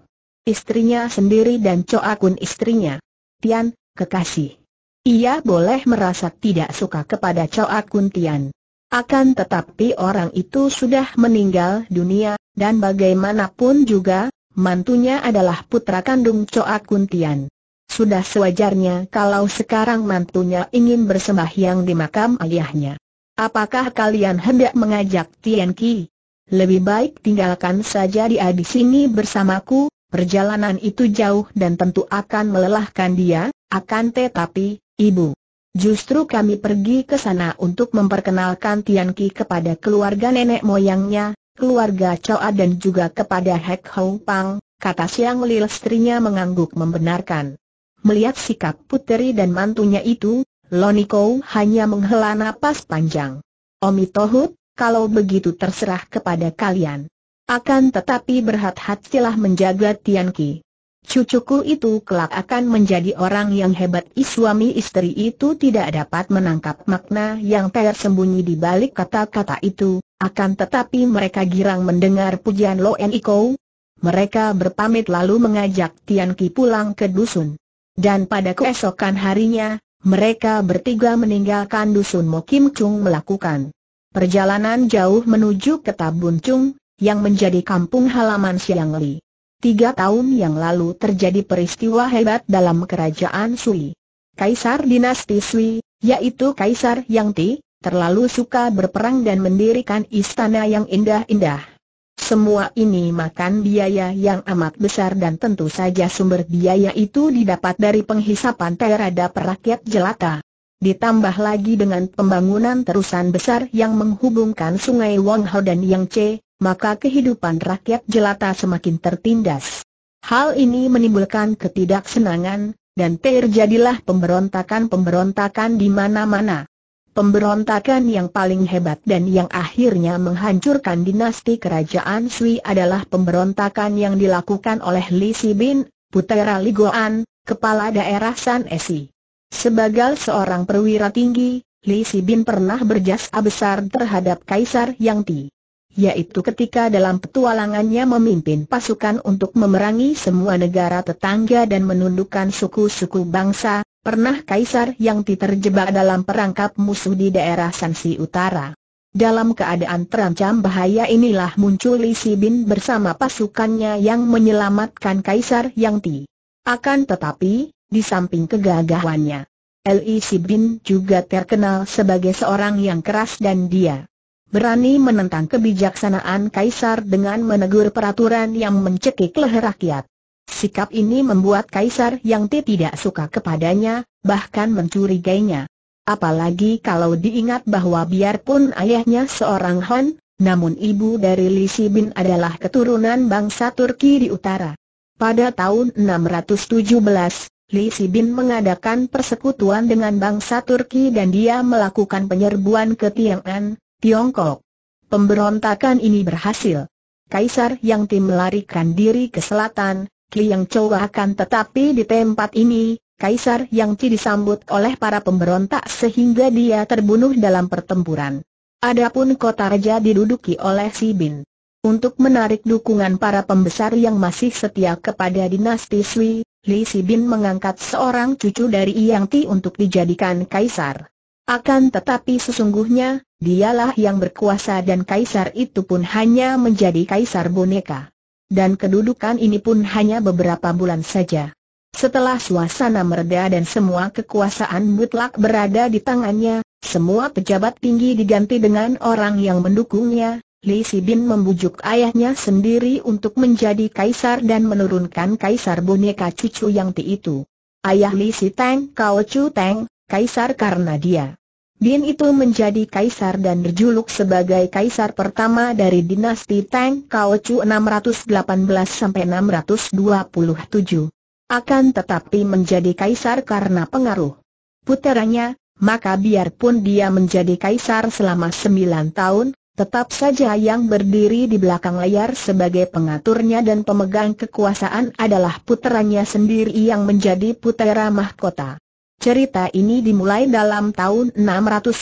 istrinya sendiri dan Choa Kun istrinya. Tian, kekasih. Ia boleh merasa tidak suka kepada Choa Kun Tian. Akan tetapi orang itu sudah meninggal dunia, dan bagaimanapun juga, mantunya adalah putra kandung Coak Kuntian. Sudah sewajarnya kalau sekarang mantunya ingin bersembahyang di makam ayahnya. Apakah kalian hendak mengajak Tian Ki? Lebih baik tinggalkan saja dia di sini bersamaku, perjalanan itu jauh dan tentu akan melelahkan dia, akan tetapi, ibu, Justru kami pergi ke sana untuk memperkenalkan Tian Ki kepada keluarga nenek moyangnya, keluarga Choa dan juga kepada Hek Hong Pang, kata Siang Li istrinya mengangguk membenarkan. Melihat sikap puteri dan mantunya itu, Loniko hanya menghela napas panjang. Omi Tohut, kalau begitu terserah kepada kalian. Akan tetapi berhati-hatilah menjaga Tian Ki. Cucuku itu kelak akan menjadi orang yang hebat. Suami istri itu tidak dapat menangkap makna yang tersembunyi di balik kata-kata itu, akan tetapi mereka girang mendengar pujian Lo Iko. Mereka berpamit lalu mengajak Tian Ki pulang ke dusun. Dan pada keesokan harinya, mereka bertiga meninggalkan dusun Mo Kim Chung melakukan perjalanan jauh menuju ke Tabun Chung, yang menjadi kampung halaman Siang Li. Tiga tahun yang lalu terjadi peristiwa hebat dalam kerajaan Sui. Kaisar dinasti Sui, yaitu Kaisar Yang Ti, terlalu suka berperang dan mendirikan istana yang indah-indah. Semua ini makan biaya yang amat besar dan tentu saja sumber biaya itu didapat dari penghisapan terhadap rakyat jelata. Ditambah lagi dengan pembangunan terusan besar yang menghubungkan sungai Wangho dan Yangce maka kehidupan rakyat jelata semakin tertindas. Hal ini menimbulkan ketidaksenangan, dan terjadilah pemberontakan-pemberontakan di mana-mana. Pemberontakan yang paling hebat dan yang akhirnya menghancurkan dinasti kerajaan Sui adalah pemberontakan yang dilakukan oleh Li Bin, putera Li Goan, kepala daerah San Esi. Sebagai seorang perwira tinggi, Li Bin pernah berjasa besar terhadap Kaisar Yang Ti yaitu ketika dalam petualangannya memimpin pasukan untuk memerangi semua negara tetangga dan menundukkan suku-suku bangsa, pernah kaisar yang diterjebak dalam perangkap musuh di daerah Sansi Utara. Dalam keadaan terancam bahaya inilah muncul Li Sibin bersama pasukannya yang menyelamatkan Kaisar Yang Ti. Akan tetapi, di samping kegagahannya, Li Sibin juga terkenal sebagai seorang yang keras dan dia berani menentang kebijaksanaan Kaisar dengan menegur peraturan yang mencekik leher rakyat. Sikap ini membuat Kaisar yang tidak suka kepadanya, bahkan mencurigainya. Apalagi kalau diingat bahwa biarpun ayahnya seorang Han, namun ibu dari Li Bin adalah keturunan bangsa Turki di utara. Pada tahun 617, Li Bin mengadakan persekutuan dengan bangsa Turki dan dia melakukan penyerbuan ke Tiangan, Tiongkok. Pemberontakan ini berhasil. Kaisar yang Tim melarikan diri ke selatan, Liang Chou akan tetapi di tempat ini, Kaisar Yang Ti disambut oleh para pemberontak sehingga dia terbunuh dalam pertempuran. Adapun kota raja diduduki oleh Si Bin. Untuk menarik dukungan para pembesar yang masih setia kepada dinasti Sui, Li Si Bin mengangkat seorang cucu dari Yang Ti untuk dijadikan kaisar. Akan tetapi sesungguhnya, dialah yang berkuasa dan kaisar itu pun hanya menjadi kaisar boneka. Dan kedudukan ini pun hanya beberapa bulan saja. Setelah suasana mereda dan semua kekuasaan mutlak berada di tangannya, semua pejabat tinggi diganti dengan orang yang mendukungnya, Li Sibin membujuk ayahnya sendiri untuk menjadi kaisar dan menurunkan kaisar boneka cucu Yang Ti itu. Ayah Li Si Teng Kao Chu Teng kaisar karena dia. Din itu menjadi kaisar dan berjuluk sebagai kaisar pertama dari dinasti Tang Kaochu 618-627. Akan tetapi menjadi kaisar karena pengaruh puteranya, maka biarpun dia menjadi kaisar selama sembilan tahun, tetap saja yang berdiri di belakang layar sebagai pengaturnya dan pemegang kekuasaan adalah puteranya sendiri yang menjadi putera mahkota. Cerita ini dimulai dalam tahun 620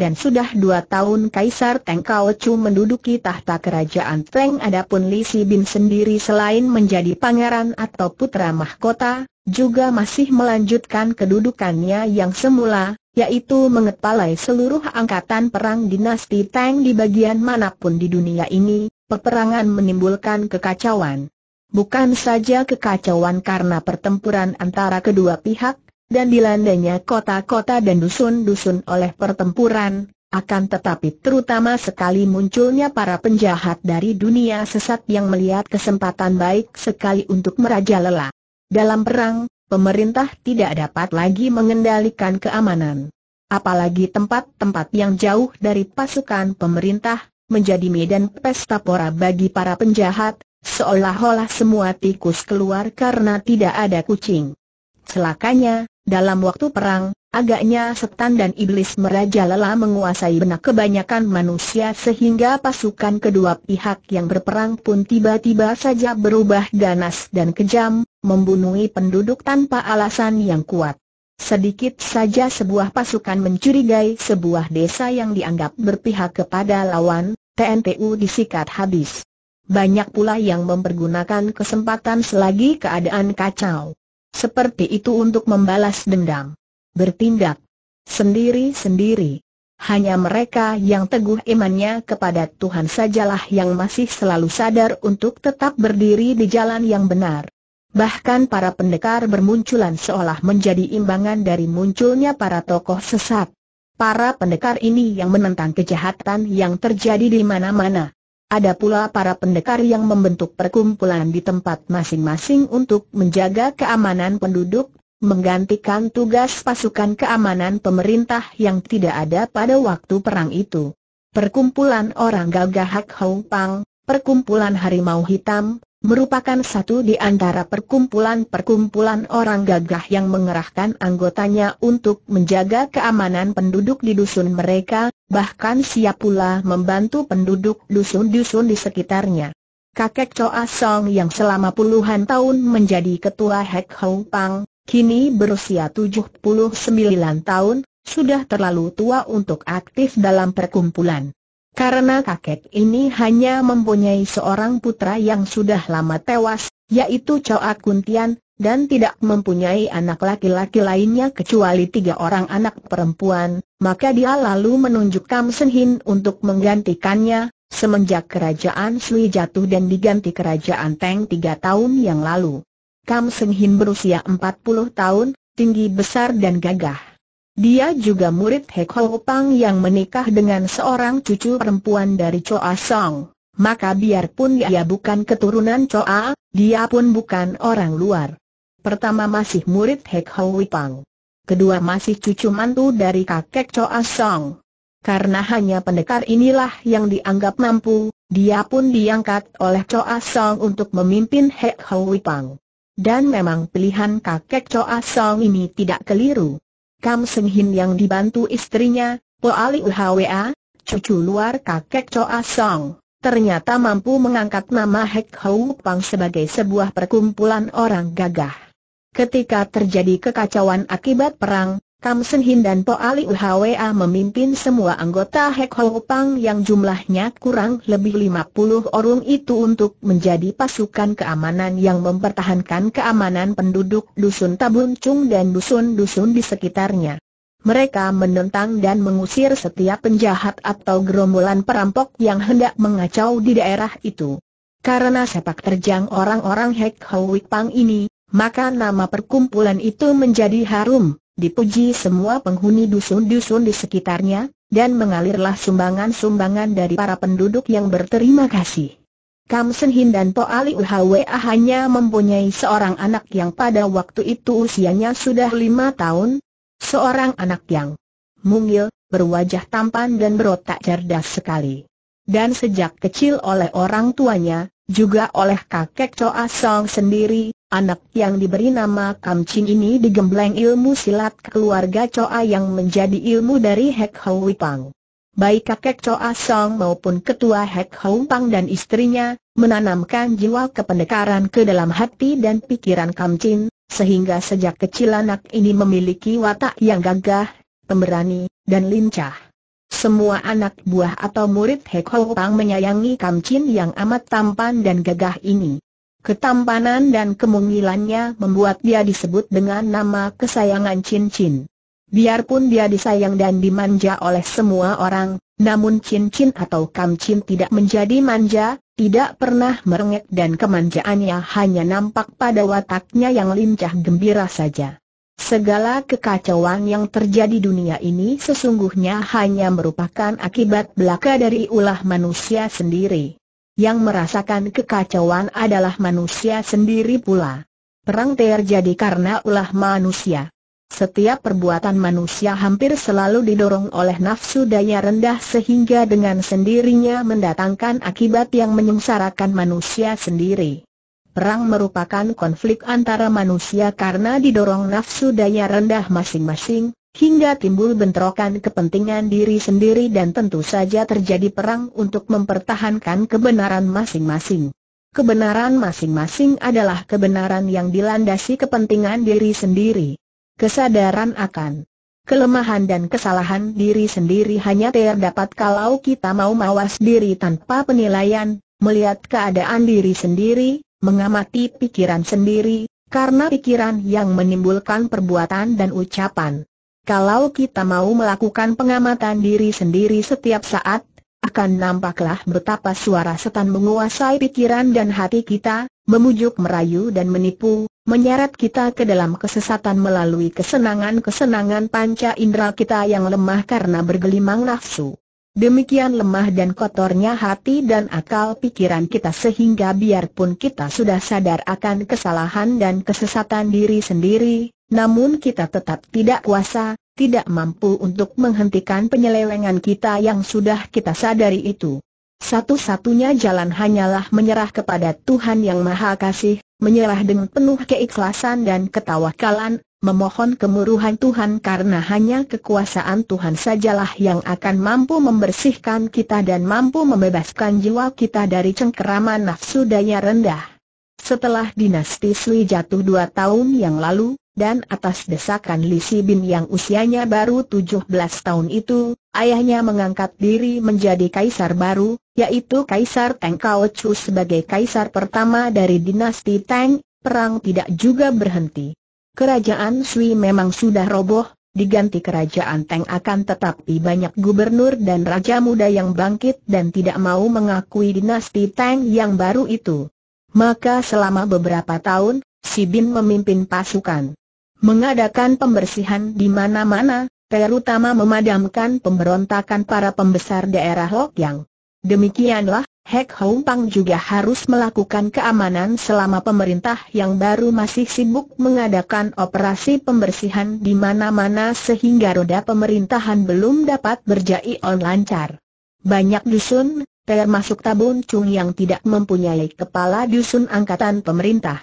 dan sudah dua tahun Kaisar Teng Kao Chu menduduki tahta kerajaan Teng adapun Li Si Bin sendiri selain menjadi pangeran atau putra mahkota, juga masih melanjutkan kedudukannya yang semula, yaitu mengepalai seluruh angkatan perang dinasti Teng di bagian manapun di dunia ini, peperangan menimbulkan kekacauan. Bukan saja kekacauan karena pertempuran antara kedua pihak, dan dilandanya kota-kota dan dusun-dusun oleh pertempuran, akan tetapi terutama sekali munculnya para penjahat dari dunia sesat yang melihat kesempatan baik sekali untuk merajalela. Dalam perang, pemerintah tidak dapat lagi mengendalikan keamanan. Apalagi tempat-tempat yang jauh dari pasukan pemerintah, menjadi medan pesta pora bagi para penjahat, seolah-olah semua tikus keluar karena tidak ada kucing. Celakanya, dalam waktu perang, agaknya setan dan iblis merajalela menguasai benak kebanyakan manusia sehingga pasukan kedua pihak yang berperang pun tiba-tiba saja berubah ganas dan kejam, membunuhi penduduk tanpa alasan yang kuat. Sedikit saja sebuah pasukan mencurigai sebuah desa yang dianggap berpihak kepada lawan, TNTU disikat habis. Banyak pula yang mempergunakan kesempatan selagi keadaan kacau. Seperti itu untuk membalas dendam. Bertindak sendiri-sendiri. Hanya mereka yang teguh imannya kepada Tuhan sajalah yang masih selalu sadar untuk tetap berdiri di jalan yang benar. Bahkan para pendekar bermunculan seolah menjadi imbangan dari munculnya para tokoh sesat. Para pendekar ini yang menentang kejahatan yang terjadi di mana-mana. Ada pula para pendekar yang membentuk perkumpulan di tempat masing-masing untuk menjaga keamanan penduduk, menggantikan tugas pasukan keamanan pemerintah yang tidak ada pada waktu perang itu. Perkumpulan orang gagah Hak Hou Pang, perkumpulan harimau hitam, merupakan satu di antara perkumpulan-perkumpulan orang gagah yang mengerahkan anggotanya untuk menjaga keamanan penduduk di dusun mereka, bahkan siap pula membantu penduduk dusun-dusun di sekitarnya. Kakek Choa Song yang selama puluhan tahun menjadi ketua Hek Hong Pang, kini berusia 79 tahun, sudah terlalu tua untuk aktif dalam perkumpulan. Karena kakek ini hanya mempunyai seorang putra yang sudah lama tewas, yaitu Choa Kuntian, dan tidak mempunyai anak laki-laki lainnya kecuali tiga orang anak perempuan, maka dia lalu menunjuk Kam Sen untuk menggantikannya, semenjak kerajaan Sui jatuh dan diganti kerajaan Teng tiga tahun yang lalu. Kam Sen Hin berusia 40 tahun, tinggi besar dan gagah. Dia juga murid Hek Ho Pang yang menikah dengan seorang cucu perempuan dari Choa Song. Maka biarpun dia bukan keturunan Choa, dia pun bukan orang luar. Pertama masih murid Hek Ho Pang. Kedua masih cucu mantu dari kakek Choa Song. Karena hanya pendekar inilah yang dianggap mampu, dia pun diangkat oleh Choa Song untuk memimpin Hek Ho Pang. Dan memang pilihan kakek Choa Song ini tidak keliru. Kam Seng Hin yang dibantu istrinya, Po Ali Uhwa, cucu luar kakek Choa Song, ternyata mampu mengangkat nama Hek Hou Pang sebagai sebuah perkumpulan orang gagah. Ketika terjadi kekacauan akibat perang, Kam Sen Hin dan Po Ali Uhwa memimpin semua anggota Hek Ho Pang yang jumlahnya kurang lebih 50 orang itu untuk menjadi pasukan keamanan yang mempertahankan keamanan penduduk Dusun Tabun Chung dan dusun-dusun di sekitarnya. Mereka menentang dan mengusir setiap penjahat atau gerombolan perampok yang hendak mengacau di daerah itu. Karena sepak terjang orang-orang Hek Howik Pang ini, maka nama perkumpulan itu menjadi harum dipuji semua penghuni dusun-dusun di sekitarnya, dan mengalirlah sumbangan-sumbangan dari para penduduk yang berterima kasih. Kam Senhin dan Po Ali Uhwa hanya mempunyai seorang anak yang pada waktu itu usianya sudah lima tahun, seorang anak yang mungil, berwajah tampan dan berotak cerdas sekali. Dan sejak kecil oleh orang tuanya, juga oleh kakek Choa Song sendiri, Anak yang diberi nama Kam Ching ini digembleng ilmu silat keluarga Choa yang menjadi ilmu dari Hek Hoi Wipang. Baik kakek Choa Song maupun ketua Hek Hoi Wipang dan istrinya, menanamkan jiwa kependekaran ke dalam hati dan pikiran Kam Ching, sehingga sejak kecil anak ini memiliki watak yang gagah, pemberani, dan lincah. Semua anak buah atau murid Hek Hoi Wipang menyayangi Kam Chin yang amat tampan dan gagah ini. Ketampanan dan kemungilannya membuat dia disebut dengan nama kesayangan cincin. Biarpun dia disayang dan dimanja oleh semua orang, namun cincin atau Kam Chin tidak menjadi manja, tidak pernah merengek dan kemanjaannya hanya nampak pada wataknya yang lincah gembira saja. Segala kekacauan yang terjadi dunia ini sesungguhnya hanya merupakan akibat belaka dari ulah manusia sendiri. Yang merasakan kekacauan adalah manusia sendiri pula. Perang terjadi karena ulah manusia. Setiap perbuatan manusia hampir selalu didorong oleh nafsu daya rendah sehingga dengan sendirinya mendatangkan akibat yang menyengsarakan manusia sendiri. Perang merupakan konflik antara manusia karena didorong nafsu daya rendah masing-masing, hingga timbul bentrokan kepentingan diri sendiri dan tentu saja terjadi perang untuk mempertahankan kebenaran masing-masing. Kebenaran masing-masing adalah kebenaran yang dilandasi kepentingan diri sendiri. Kesadaran akan kelemahan dan kesalahan diri sendiri hanya terdapat kalau kita mau mawas diri tanpa penilaian, melihat keadaan diri sendiri, mengamati pikiran sendiri, karena pikiran yang menimbulkan perbuatan dan ucapan. Kalau kita mau melakukan pengamatan diri sendiri setiap saat, akan nampaklah betapa suara setan menguasai pikiran dan hati kita, memujuk merayu dan menipu, menyeret kita ke dalam kesesatan melalui kesenangan-kesenangan panca indera kita yang lemah karena bergelimang nafsu. Demikian lemah dan kotornya hati dan akal pikiran kita sehingga biarpun kita sudah sadar akan kesalahan dan kesesatan diri sendiri, namun kita tetap tidak kuasa, tidak mampu untuk menghentikan penyelewengan kita yang sudah kita sadari itu. Satu-satunya jalan hanyalah menyerah kepada Tuhan Yang Maha Kasih, menyerah dengan penuh keikhlasan dan ketawakalan, memohon kemuruhan Tuhan karena hanya kekuasaan Tuhan sajalah yang akan mampu membersihkan kita dan mampu membebaskan jiwa kita dari cengkeraman nafsu daya rendah. Setelah dinasti Sui jatuh dua tahun yang lalu, dan atas desakan Li Bin yang usianya baru 17 tahun itu, ayahnya mengangkat diri menjadi kaisar baru, yaitu Kaisar Tang Kao Chu sebagai kaisar pertama dari dinasti Tang, perang tidak juga berhenti. Kerajaan Sui memang sudah roboh, diganti kerajaan Tang, akan tetapi banyak gubernur dan raja muda yang bangkit dan tidak mau mengakui dinasti Tang yang baru itu. Maka selama beberapa tahun, Si Bin memimpin pasukan mengadakan pembersihan di mana-mana, terutama memadamkan pemberontakan para pembesar daerah yang. Demikianlah, Hek Hong Pang juga harus melakukan keamanan selama pemerintah yang baru masih sibuk mengadakan operasi pembersihan di mana-mana sehingga roda pemerintahan belum dapat berjai lancar. Banyak dusun, termasuk Tabun Chung yang tidak mempunyai kepala dusun angkatan pemerintah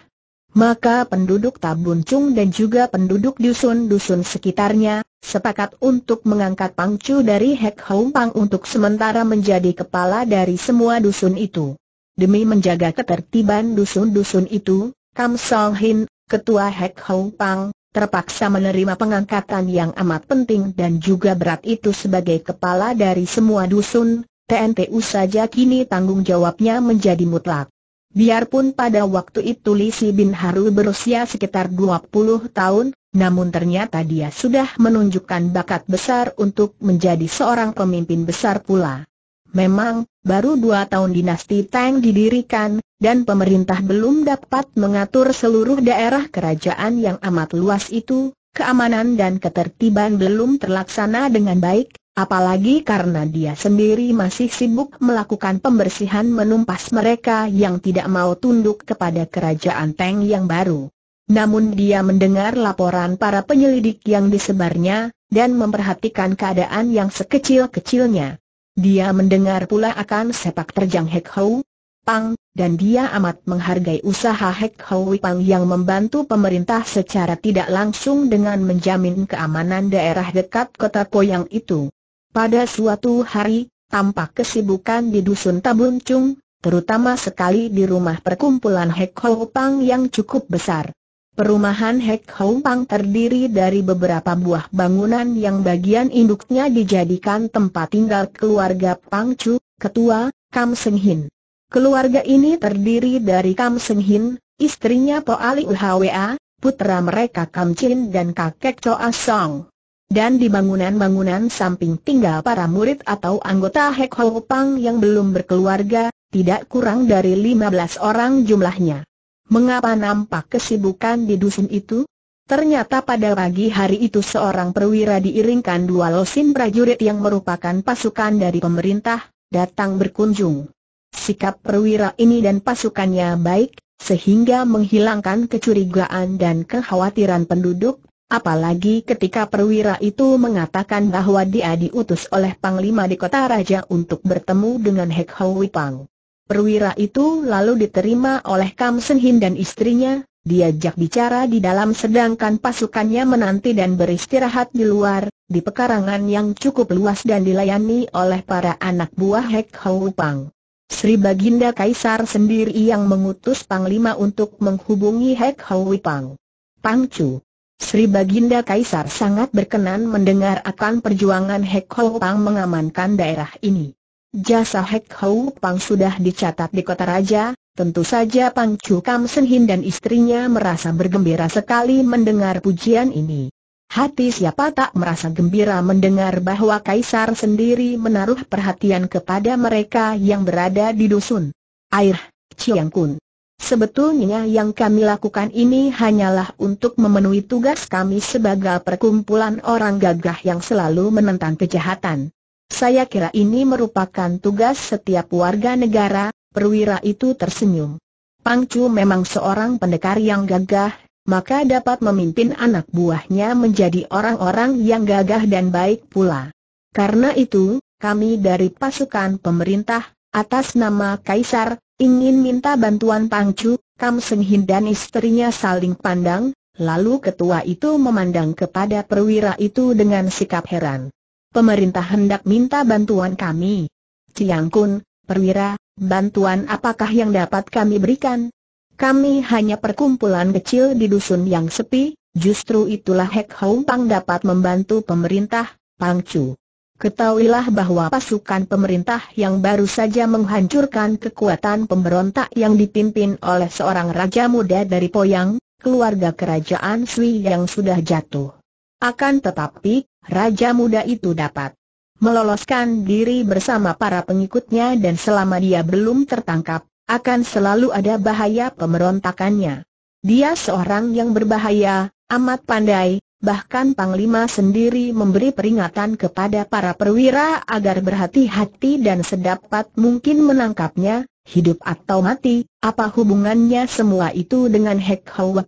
maka penduduk Tabuncung dan juga penduduk dusun-dusun sekitarnya, sepakat untuk mengangkat Pangcu dari Hek Pang untuk sementara menjadi kepala dari semua dusun itu. Demi menjaga ketertiban dusun-dusun itu, Kam Song Hin, ketua Hek Pang, terpaksa menerima pengangkatan yang amat penting dan juga berat itu sebagai kepala dari semua dusun, TNTU saja kini tanggung jawabnya menjadi mutlak. Biarpun pada waktu itu Li Si Bin Haru berusia sekitar 20 tahun, namun ternyata dia sudah menunjukkan bakat besar untuk menjadi seorang pemimpin besar pula. Memang, baru dua tahun dinasti Tang didirikan, dan pemerintah belum dapat mengatur seluruh daerah kerajaan yang amat luas itu, keamanan dan ketertiban belum terlaksana dengan baik, Apalagi karena dia sendiri masih sibuk melakukan pembersihan menumpas mereka yang tidak mau tunduk kepada kerajaan Teng yang baru. Namun dia mendengar laporan para penyelidik yang disebarnya, dan memperhatikan keadaan yang sekecil-kecilnya. Dia mendengar pula akan sepak terjang Hek Hou, Pang, dan dia amat menghargai usaha Hek Hou Pang yang membantu pemerintah secara tidak langsung dengan menjamin keamanan daerah dekat kota Poyang itu. Pada suatu hari, tampak kesibukan di dusun Tabuncung, terutama sekali di rumah perkumpulan Hek Ho Pang yang cukup besar. Perumahan Hek Ho Pang terdiri dari beberapa buah bangunan yang bagian induknya dijadikan tempat tinggal keluarga Pang Chu, ketua, Kam Seng Hin. Keluarga ini terdiri dari Kam Seng Hin, istrinya Po Ali Uhwa, putra mereka Kam Chin dan kakek Choa Song dan di bangunan-bangunan samping tinggal para murid atau anggota Hek Ho Pang yang belum berkeluarga, tidak kurang dari 15 orang jumlahnya. Mengapa nampak kesibukan di dusun itu? Ternyata pada pagi hari itu seorang perwira diiringkan dua losin prajurit yang merupakan pasukan dari pemerintah, datang berkunjung. Sikap perwira ini dan pasukannya baik, sehingga menghilangkan kecurigaan dan kekhawatiran penduduk, Apalagi ketika perwira itu mengatakan bahwa dia diutus oleh Panglima di kota Raja untuk bertemu dengan Hek Hau Wipang. Perwira itu lalu diterima oleh Kam Sen Hin dan istrinya, diajak bicara di dalam sedangkan pasukannya menanti dan beristirahat di luar, di pekarangan yang cukup luas dan dilayani oleh para anak buah Hek Hau Wipang. Sri Baginda Kaisar sendiri yang mengutus Panglima untuk menghubungi Hek Wipang. Pang. Pangcu Sri Baginda Kaisar sangat berkenan mendengar akan perjuangan Hek Ho Pang mengamankan daerah ini. Jasa Hek Ho Pang sudah dicatat di kota raja, tentu saja Pang Chu Kam Sen Hin dan istrinya merasa bergembira sekali mendengar pujian ini. Hati siapa tak merasa gembira mendengar bahwa Kaisar sendiri menaruh perhatian kepada mereka yang berada di dusun. Air, Chiang Kun. Sebetulnya yang kami lakukan ini hanyalah untuk memenuhi tugas kami sebagai perkumpulan orang gagah yang selalu menentang kejahatan. Saya kira ini merupakan tugas setiap warga negara, perwira itu tersenyum. Pangcu memang seorang pendekar yang gagah, maka dapat memimpin anak buahnya menjadi orang-orang yang gagah dan baik pula. Karena itu, kami dari pasukan pemerintah, atas nama Kaisar, ingin minta bantuan Pangcu, Kam Seng Hin dan istrinya saling pandang, lalu ketua itu memandang kepada perwira itu dengan sikap heran. Pemerintah hendak minta bantuan kami. Ciang Kun, perwira, bantuan apakah yang dapat kami berikan? Kami hanya perkumpulan kecil di dusun yang sepi, justru itulah Hek Hong Pang dapat membantu pemerintah, Pangcu. Ketahuilah bahwa pasukan pemerintah yang baru saja menghancurkan kekuatan pemberontak yang dipimpin oleh seorang raja muda dari Poyang, keluarga kerajaan Sui yang sudah jatuh. Akan tetapi, raja muda itu dapat meloloskan diri bersama para pengikutnya dan selama dia belum tertangkap, akan selalu ada bahaya pemberontakannya. Dia seorang yang berbahaya, amat pandai, bahkan Panglima sendiri memberi peringatan kepada para perwira agar berhati-hati dan sedapat mungkin menangkapnya, hidup atau mati, apa hubungannya semua itu dengan Hek Hwa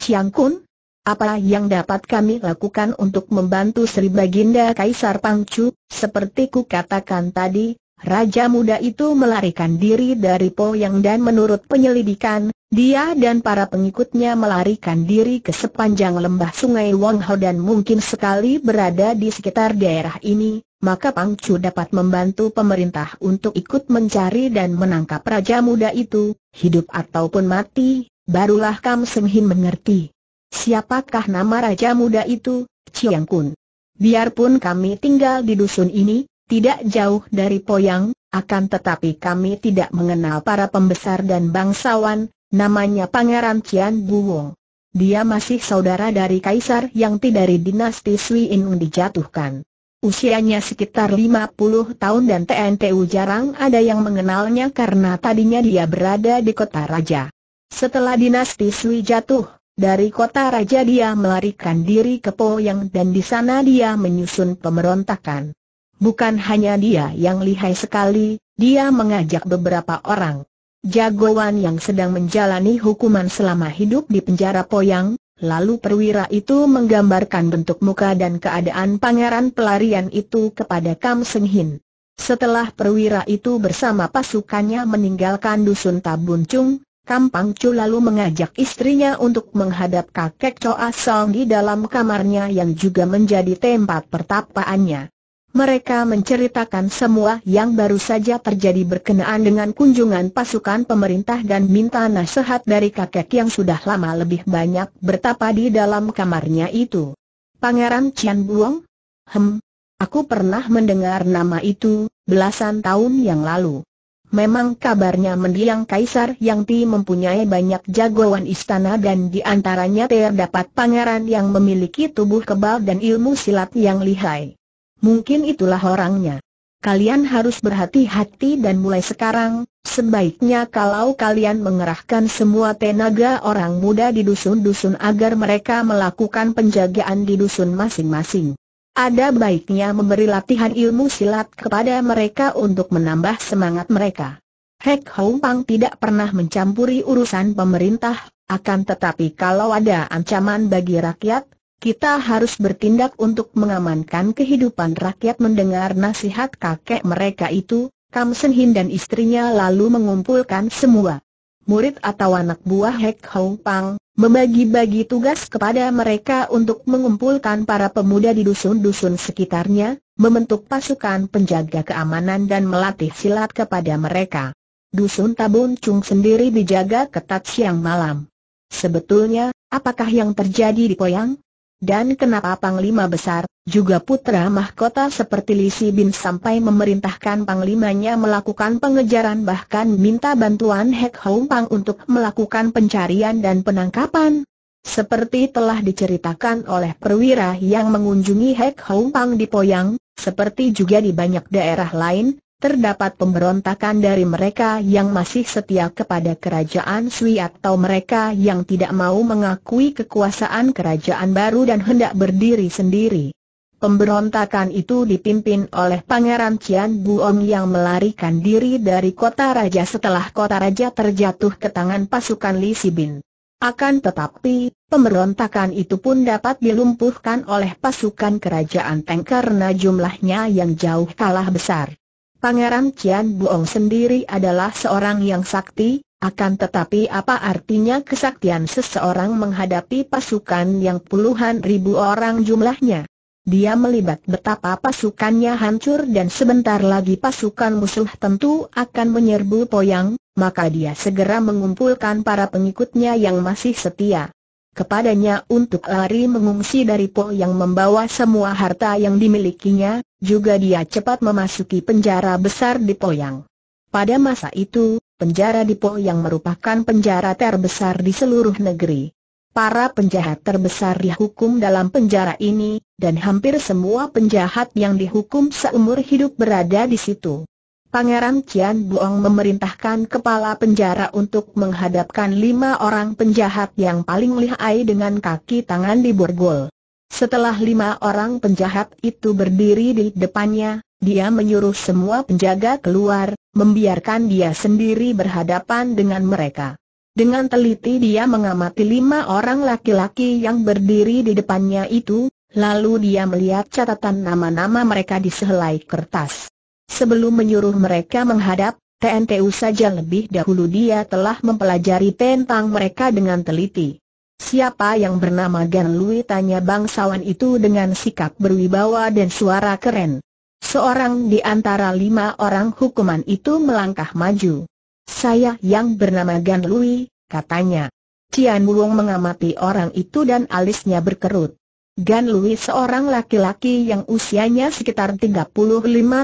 Chiang Kun? Apa yang dapat kami lakukan untuk membantu Sri Baginda Kaisar Pangcu, seperti ku katakan tadi, Raja muda itu melarikan diri dari Po Yang dan menurut penyelidikan, dia dan para pengikutnya melarikan diri ke sepanjang lembah sungai Ho dan mungkin sekali berada di sekitar daerah ini, maka Pang Chu dapat membantu pemerintah untuk ikut mencari dan menangkap raja muda itu, hidup ataupun mati, barulah Kam Seng Hin mengerti. Siapakah nama raja muda itu, Chiang Kun? Biarpun kami tinggal di dusun ini, tidak jauh dari Poyang, akan tetapi kami tidak mengenal para pembesar dan bangsawan, namanya Pangeran Cian Buwong. Dia masih saudara dari kaisar yang dari dinasti Sui Inung dijatuhkan. Usianya sekitar 50 tahun dan TNTU jarang ada yang mengenalnya karena tadinya dia berada di kota raja. Setelah dinasti Sui jatuh, dari kota raja dia melarikan diri ke Poyang dan di sana dia menyusun pemberontakan. Bukan hanya dia yang lihai sekali, dia mengajak beberapa orang. Jagoan yang sedang menjalani hukuman selama hidup di penjara Poyang, lalu perwira itu menggambarkan bentuk muka dan keadaan pangeran pelarian itu kepada Kam Seng Hin. Setelah perwira itu bersama pasukannya meninggalkan dusun Tabuncung, Pang Chu lalu mengajak istrinya untuk menghadap kakek Choa Song di dalam kamarnya yang juga menjadi tempat pertapaannya. Mereka menceritakan semua yang baru saja terjadi berkenaan dengan kunjungan pasukan pemerintah dan minta nasihat dari kakek yang sudah lama lebih banyak bertapa di dalam kamarnya itu. Pangeran Cian Buong? Hem, aku pernah mendengar nama itu, belasan tahun yang lalu. Memang kabarnya mendiang kaisar yang ti mempunyai banyak jagoan istana dan di antaranya terdapat pangeran yang memiliki tubuh kebal dan ilmu silat yang lihai mungkin itulah orangnya. Kalian harus berhati-hati dan mulai sekarang, sebaiknya kalau kalian mengerahkan semua tenaga orang muda di dusun-dusun agar mereka melakukan penjagaan di dusun masing-masing. Ada baiknya memberi latihan ilmu silat kepada mereka untuk menambah semangat mereka. Hek Hong Pang tidak pernah mencampuri urusan pemerintah, akan tetapi kalau ada ancaman bagi rakyat, kita harus bertindak untuk mengamankan kehidupan rakyat mendengar nasihat kakek mereka itu, Kamsen Hin dan istrinya lalu mengumpulkan semua murid atau anak buah Hek Hong Pang, membagi-bagi tugas kepada mereka untuk mengumpulkan para pemuda di dusun-dusun sekitarnya, membentuk pasukan penjaga keamanan dan melatih silat kepada mereka. Dusun Tabun Chung sendiri dijaga ketat siang malam. Sebetulnya, apakah yang terjadi di Poyang? Dan kenapa Panglima Besar, juga putra mahkota seperti Lisi Bin sampai memerintahkan Panglimanya melakukan pengejaran bahkan minta bantuan Hek Hong Pang untuk melakukan pencarian dan penangkapan? Seperti telah diceritakan oleh perwira yang mengunjungi Hek Hong Pang di Poyang, seperti juga di banyak daerah lain, terdapat pemberontakan dari mereka yang masih setia kepada kerajaan Sui atau mereka yang tidak mau mengakui kekuasaan kerajaan baru dan hendak berdiri sendiri. Pemberontakan itu dipimpin oleh Pangeran Cian Buong yang melarikan diri dari kota raja setelah kota raja terjatuh ke tangan pasukan Li Sibin. Akan tetapi, pemberontakan itu pun dapat dilumpuhkan oleh pasukan kerajaan Teng karena jumlahnya yang jauh kalah besar. Pangeran Cian Buong sendiri adalah seorang yang sakti, akan tetapi apa artinya kesaktian seseorang menghadapi pasukan yang puluhan ribu orang jumlahnya? Dia melibat betapa pasukannya hancur dan sebentar lagi pasukan musuh tentu akan menyerbu Poyang, maka dia segera mengumpulkan para pengikutnya yang masih setia kepadanya untuk lari mengungsi dari Po yang membawa semua harta yang dimilikinya, juga dia cepat memasuki penjara besar di Po yang. Pada masa itu, penjara di Po yang merupakan penjara terbesar di seluruh negeri. Para penjahat terbesar dihukum dalam penjara ini, dan hampir semua penjahat yang dihukum seumur hidup berada di situ. Pangeran Cian Buong memerintahkan kepala penjara untuk menghadapkan lima orang penjahat yang paling lihai dengan kaki tangan di borgol. Setelah lima orang penjahat itu berdiri di depannya, dia menyuruh semua penjaga keluar, membiarkan dia sendiri berhadapan dengan mereka. Dengan teliti dia mengamati lima orang laki-laki yang berdiri di depannya itu, lalu dia melihat catatan nama-nama mereka di sehelai kertas. Sebelum menyuruh mereka menghadap, TNTU saja lebih dahulu dia telah mempelajari tentang mereka dengan teliti. Siapa yang bernama Gan Lui tanya bangsawan itu dengan sikap berwibawa dan suara keren. Seorang di antara lima orang hukuman itu melangkah maju. Saya yang bernama Gan Lui, katanya. Cian Wulong mengamati orang itu dan alisnya berkerut. Gan Lui seorang laki-laki yang usianya sekitar 35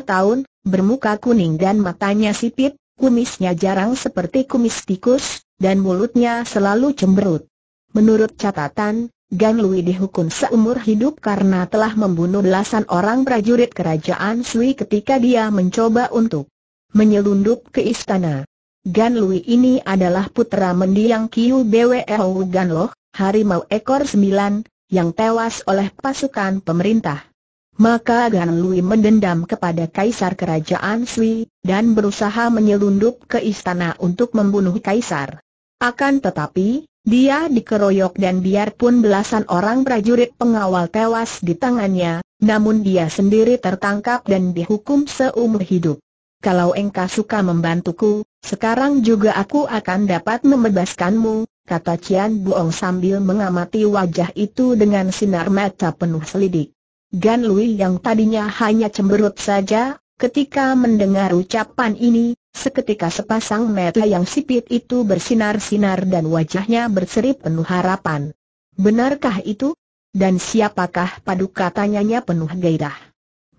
tahun, bermuka kuning dan matanya sipit, kumisnya jarang seperti kumis tikus, dan mulutnya selalu cemberut. Menurut catatan, Gan Lui dihukum seumur hidup karena telah membunuh belasan orang prajurit kerajaan Sui ketika dia mencoba untuk menyelundup ke istana. Gan Lui ini adalah putra mendiang Kiu Bweo Gan Loh, harimau ekor sembilan, yang tewas oleh pasukan pemerintah. Maka Gan Lui mendendam kepada Kaisar Kerajaan Sui, dan berusaha menyelundup ke istana untuk membunuh Kaisar. Akan tetapi, dia dikeroyok dan biarpun belasan orang prajurit pengawal tewas di tangannya, namun dia sendiri tertangkap dan dihukum seumur hidup. Kalau engkau suka membantuku, sekarang juga aku akan dapat membebaskanmu, kata Cian Buong sambil mengamati wajah itu dengan sinar mata penuh selidik. Gan Lui yang tadinya hanya cemberut saja, ketika mendengar ucapan ini, seketika sepasang mata yang sipit itu bersinar-sinar dan wajahnya berseri penuh harapan. Benarkah itu? Dan siapakah paduka tanyanya penuh gairah.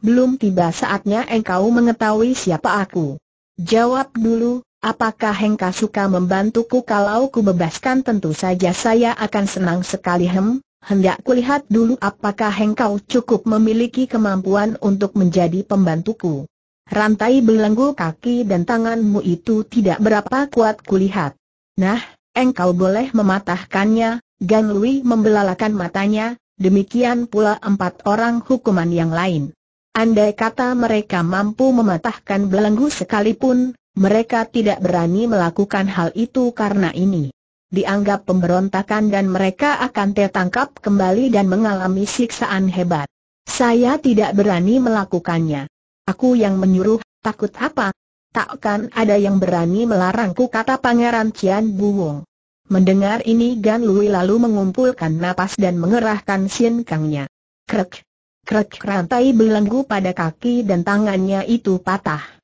Belum tiba saatnya engkau mengetahui siapa aku. Jawab dulu, Apakah Hengka suka membantuku kalau ku bebaskan tentu saja saya akan senang sekali hem? Hendak kulihat dulu apakah Hengkau cukup memiliki kemampuan untuk menjadi pembantuku. Rantai belenggu kaki dan tanganmu itu tidak berapa kuat kulihat. Nah, engkau boleh mematahkannya, Gan Lui membelalakan matanya, demikian pula empat orang hukuman yang lain. Andai kata mereka mampu mematahkan belenggu sekalipun, mereka tidak berani melakukan hal itu karena ini dianggap pemberontakan dan mereka akan tertangkap kembali dan mengalami siksaan hebat. Saya tidak berani melakukannya. Aku yang menyuruh, takut apa? Takkan ada yang berani melarangku kata Pangeran Cian Buwong. Mendengar ini Gan Lui lalu mengumpulkan napas dan mengerahkan sin kangnya. Krek, krek rantai belenggu pada kaki dan tangannya itu patah.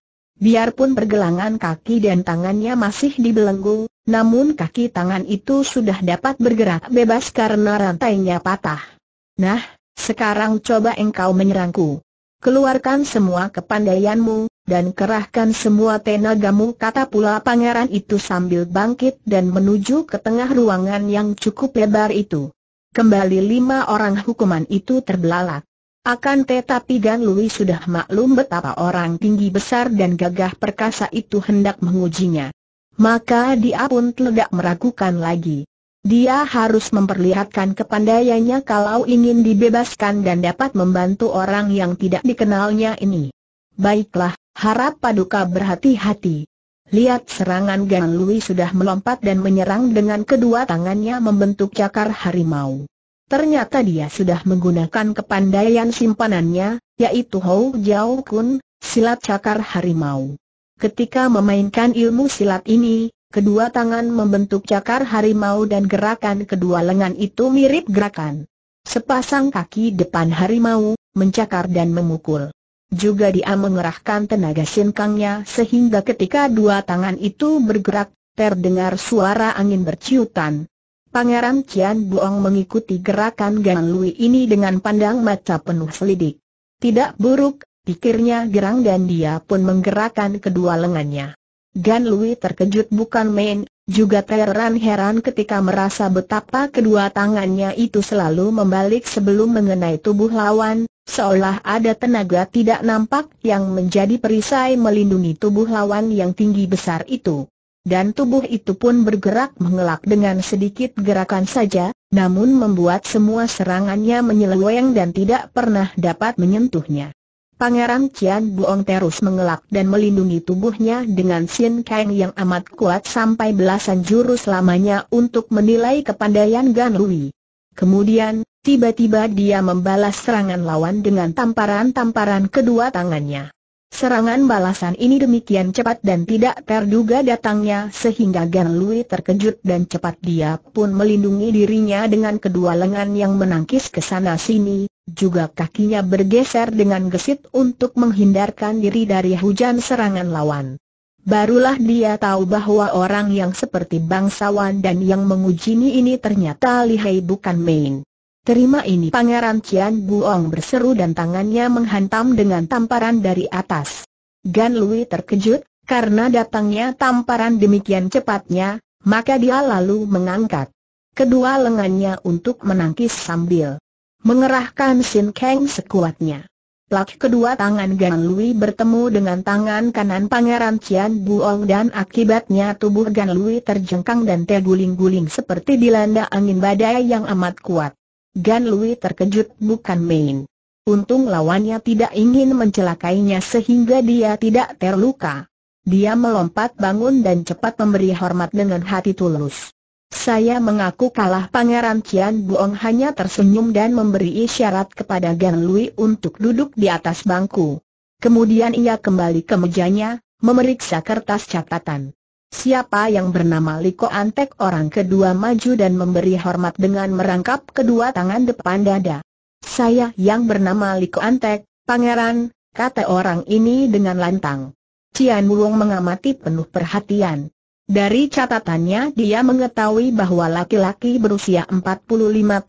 Biarpun pergelangan kaki dan tangannya masih dibelenggu, namun kaki tangan itu sudah dapat bergerak bebas karena rantainya patah. Nah, sekarang coba engkau menyerangku. Keluarkan semua kepandaianmu, dan kerahkan semua tenagamu kata pula pangeran itu sambil bangkit dan menuju ke tengah ruangan yang cukup lebar itu. Kembali lima orang hukuman itu terbelalak. Akan tetapi Gan Lui sudah maklum betapa orang tinggi besar dan gagah perkasa itu hendak mengujinya. Maka dia pun tidak meragukan lagi. Dia harus memperlihatkan kepandaiannya kalau ingin dibebaskan dan dapat membantu orang yang tidak dikenalnya ini. Baiklah, harap Paduka berhati-hati. Lihat serangan Gan Lui sudah melompat dan menyerang dengan kedua tangannya membentuk cakar harimau. Ternyata dia sudah menggunakan kepandaian simpanannya, yaitu Hou Jiao Kun, silat cakar harimau. Ketika memainkan ilmu silat ini, kedua tangan membentuk cakar harimau dan gerakan kedua lengan itu mirip gerakan sepasang kaki depan harimau, mencakar dan memukul. Juga dia mengerahkan tenaga sinkangnya sehingga ketika dua tangan itu bergerak, terdengar suara angin berciutan. Pangeran Cian Buong mengikuti gerakan Gan Lui ini dengan pandang mata penuh selidik. Tidak buruk, pikirnya gerang dan dia pun menggerakkan kedua lengannya. Gan Lui terkejut bukan main, juga terheran-heran ketika merasa betapa kedua tangannya itu selalu membalik sebelum mengenai tubuh lawan, seolah ada tenaga tidak nampak yang menjadi perisai melindungi tubuh lawan yang tinggi besar itu dan tubuh itu pun bergerak mengelak dengan sedikit gerakan saja, namun membuat semua serangannya menyeleweng dan tidak pernah dapat menyentuhnya. Pangeran Cian Buong terus mengelak dan melindungi tubuhnya dengan Sin Kang yang amat kuat sampai belasan jurus lamanya untuk menilai kepandaian Gan Lui. Kemudian, tiba-tiba dia membalas serangan lawan dengan tamparan-tamparan kedua tangannya. Serangan balasan ini demikian cepat dan tidak terduga datangnya sehingga Gan Lui terkejut dan cepat dia pun melindungi dirinya dengan kedua lengan yang menangkis ke sana sini, juga kakinya bergeser dengan gesit untuk menghindarkan diri dari hujan serangan lawan. Barulah dia tahu bahwa orang yang seperti bangsawan dan yang mengujini ini ternyata lihai bukan main. Terima ini Pangeran Cian Buong berseru dan tangannya menghantam dengan tamparan dari atas. Gan Lui terkejut, karena datangnya tamparan demikian cepatnya, maka dia lalu mengangkat kedua lengannya untuk menangkis sambil mengerahkan Sin Kang sekuatnya. Lak kedua tangan Gan Lui bertemu dengan tangan kanan Pangeran Cian Buong dan akibatnya tubuh Gan Lui terjengkang dan terguling guling seperti dilanda angin badai yang amat kuat. Gan Lui terkejut bukan main. Untung lawannya tidak ingin mencelakainya sehingga dia tidak terluka. Dia melompat bangun dan cepat memberi hormat dengan hati tulus. Saya mengaku kalah Pangeran Cian Buong hanya tersenyum dan memberi isyarat kepada Gan Lui untuk duduk di atas bangku. Kemudian ia kembali ke mejanya, memeriksa kertas catatan. Siapa yang bernama Liko Antek orang kedua maju dan memberi hormat dengan merangkap kedua tangan depan dada. Saya yang bernama Liko Antek, pangeran, kata orang ini dengan lantang. Cian Wong mengamati penuh perhatian. Dari catatannya dia mengetahui bahwa laki-laki berusia 45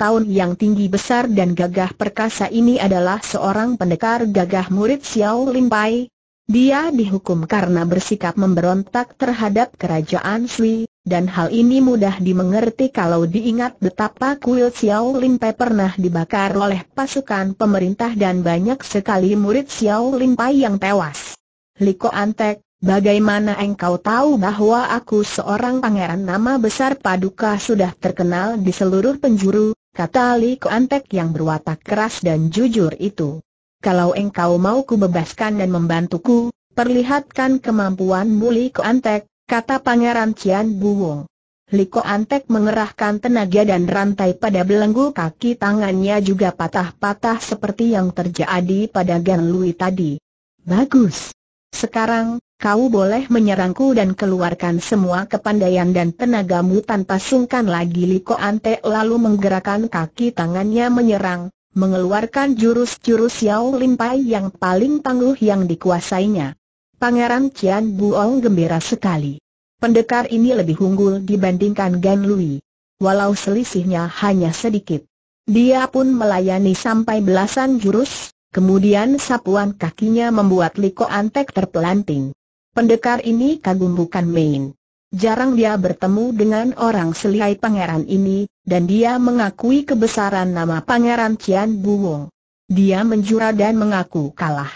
tahun yang tinggi besar dan gagah perkasa ini adalah seorang pendekar gagah murid Xiao Limpai, dia dihukum karena bersikap memberontak terhadap kerajaan Sui, dan hal ini mudah dimengerti kalau diingat betapa kuil Xiao Pai pernah dibakar oleh pasukan pemerintah dan banyak sekali murid Xiao Pai yang tewas. Liko Antek, bagaimana engkau tahu bahwa aku seorang pangeran nama besar Paduka sudah terkenal di seluruh penjuru, kata Liko Antek yang berwatak keras dan jujur itu kalau engkau mau kubebaskan dan membantuku, perlihatkan kemampuanmu Liko Antek, kata Pangeran Cian Buwong. Liko Antek mengerahkan tenaga dan rantai pada belenggu kaki tangannya juga patah-patah seperti yang terjadi pada Gan Lui tadi. Bagus. Sekarang, kau boleh menyerangku dan keluarkan semua kepandaian dan tenagamu tanpa sungkan lagi Liko Antek lalu menggerakkan kaki tangannya menyerang, mengeluarkan jurus-jurus Yao Limpai yang paling tangguh yang dikuasainya. Pangeran Qian Buong gembira sekali. Pendekar ini lebih unggul dibandingkan Gan Lui. Walau selisihnya hanya sedikit. Dia pun melayani sampai belasan jurus, kemudian sapuan kakinya membuat Liko Antek terpelanting. Pendekar ini kagum bukan main. Jarang dia bertemu dengan orang selihai pangeran ini, dan dia mengakui kebesaran nama pangeran Cian Buong. Dia menjura dan mengaku kalah.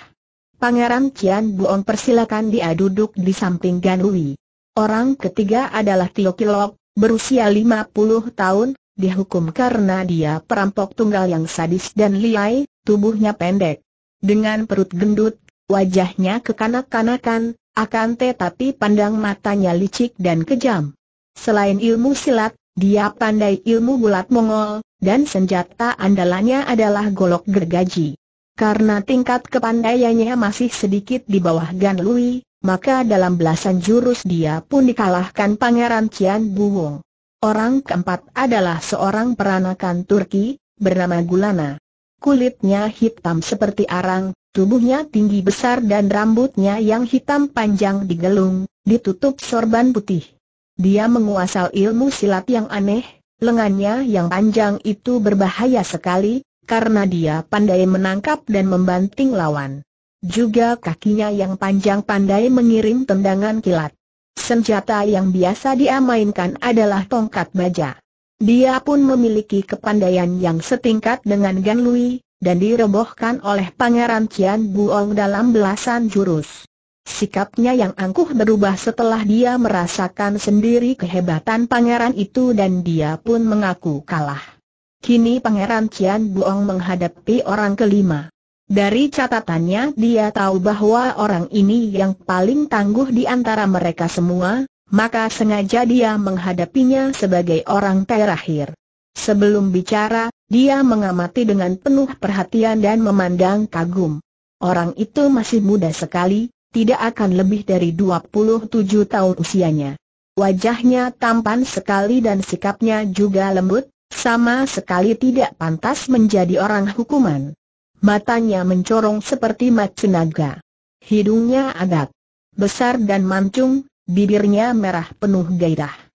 Pangeran Cian Buong persilakan dia duduk di samping Ganui. Orang ketiga adalah Tio Kilok, berusia 50 tahun, dihukum karena dia perampok tunggal yang sadis dan liai, tubuhnya pendek. Dengan perut gendut, wajahnya kekanak-kanakan, akan tetapi pandang matanya licik dan kejam. Selain ilmu silat, dia pandai ilmu bulat Mongol, dan senjata andalannya adalah golok gergaji. Karena tingkat kepandaiannya masih sedikit di bawah Gan Lui, maka dalam belasan jurus dia pun dikalahkan Pangeran Cian Buwong. Orang keempat adalah seorang peranakan Turki, bernama Gulana. Kulitnya hitam seperti arang, Tubuhnya tinggi besar dan rambutnya yang hitam panjang digelung, ditutup sorban putih. Dia menguasai ilmu silat yang aneh, lengannya yang panjang itu berbahaya sekali, karena dia pandai menangkap dan membanting lawan. Juga kakinya yang panjang pandai mengirim tendangan kilat. Senjata yang biasa dia mainkan adalah tongkat baja. Dia pun memiliki kepandaian yang setingkat dengan Gan Lui, dan dirobohkan oleh Pangeran Qian Buong dalam belasan jurus. Sikapnya yang angkuh berubah setelah dia merasakan sendiri kehebatan pangeran itu dan dia pun mengaku kalah. Kini pangeran Cian Buong menghadapi orang kelima. Dari catatannya dia tahu bahwa orang ini yang paling tangguh di antara mereka semua, maka sengaja dia menghadapinya sebagai orang terakhir. Sebelum bicara, dia mengamati dengan penuh perhatian dan memandang kagum. Orang itu masih muda sekali, tidak akan lebih dari 27 tahun usianya. Wajahnya tampan sekali dan sikapnya juga lembut, sama sekali tidak pantas menjadi orang hukuman. Matanya mencorong seperti macu naga. Hidungnya agak besar dan mancung, bibirnya merah penuh gairah.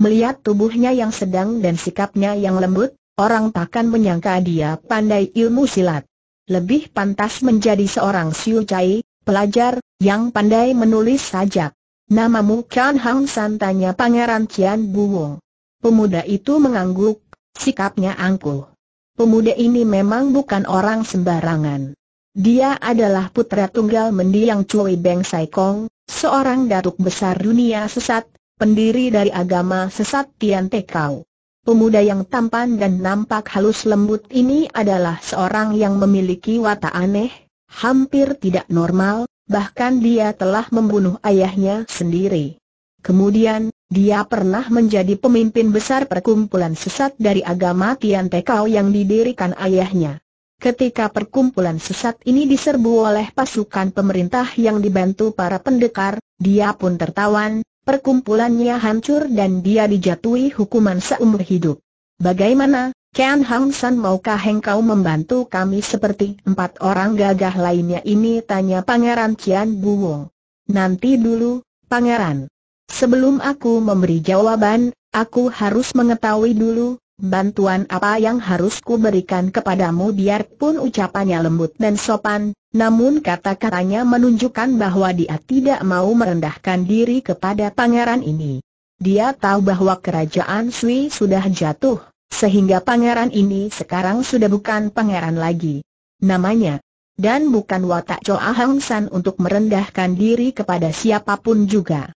Melihat tubuhnya yang sedang dan sikapnya yang lembut, orang takkan menyangka dia pandai ilmu silat. Lebih pantas menjadi seorang Siu Chai, pelajar, yang pandai menulis sajak. Namamu Kian Hang San tanya Pangeran Kian Buwong. Pemuda itu mengangguk, sikapnya angkuh. Pemuda ini memang bukan orang sembarangan. Dia adalah putra tunggal mendiang Cui Beng Sai Kong, seorang datuk besar dunia sesat, pendiri dari agama sesat Tian Te Tekau. Pemuda yang tampan dan nampak halus lembut ini adalah seorang yang memiliki watak aneh, hampir tidak normal, bahkan dia telah membunuh ayahnya sendiri. Kemudian, dia pernah menjadi pemimpin besar perkumpulan sesat dari agama Tian Te Tekau yang didirikan ayahnya. Ketika perkumpulan sesat ini diserbu oleh pasukan pemerintah yang dibantu para pendekar, dia pun tertawan, perkumpulannya hancur dan dia dijatuhi hukuman seumur hidup. Bagaimana, Kian Hang San maukah engkau membantu kami seperti empat orang gagah lainnya ini? Tanya Pangeran Kian Buwong. Nanti dulu, Pangeran. Sebelum aku memberi jawaban, aku harus mengetahui dulu, Bantuan apa yang harus berikan kepadamu biarpun ucapannya lembut dan sopan, namun kata-katanya menunjukkan bahwa dia tidak mau merendahkan diri kepada pangeran ini. Dia tahu bahwa kerajaan Sui sudah jatuh, sehingga pangeran ini sekarang sudah bukan pangeran lagi. Namanya, dan bukan watak Choa Hang San untuk merendahkan diri kepada siapapun juga.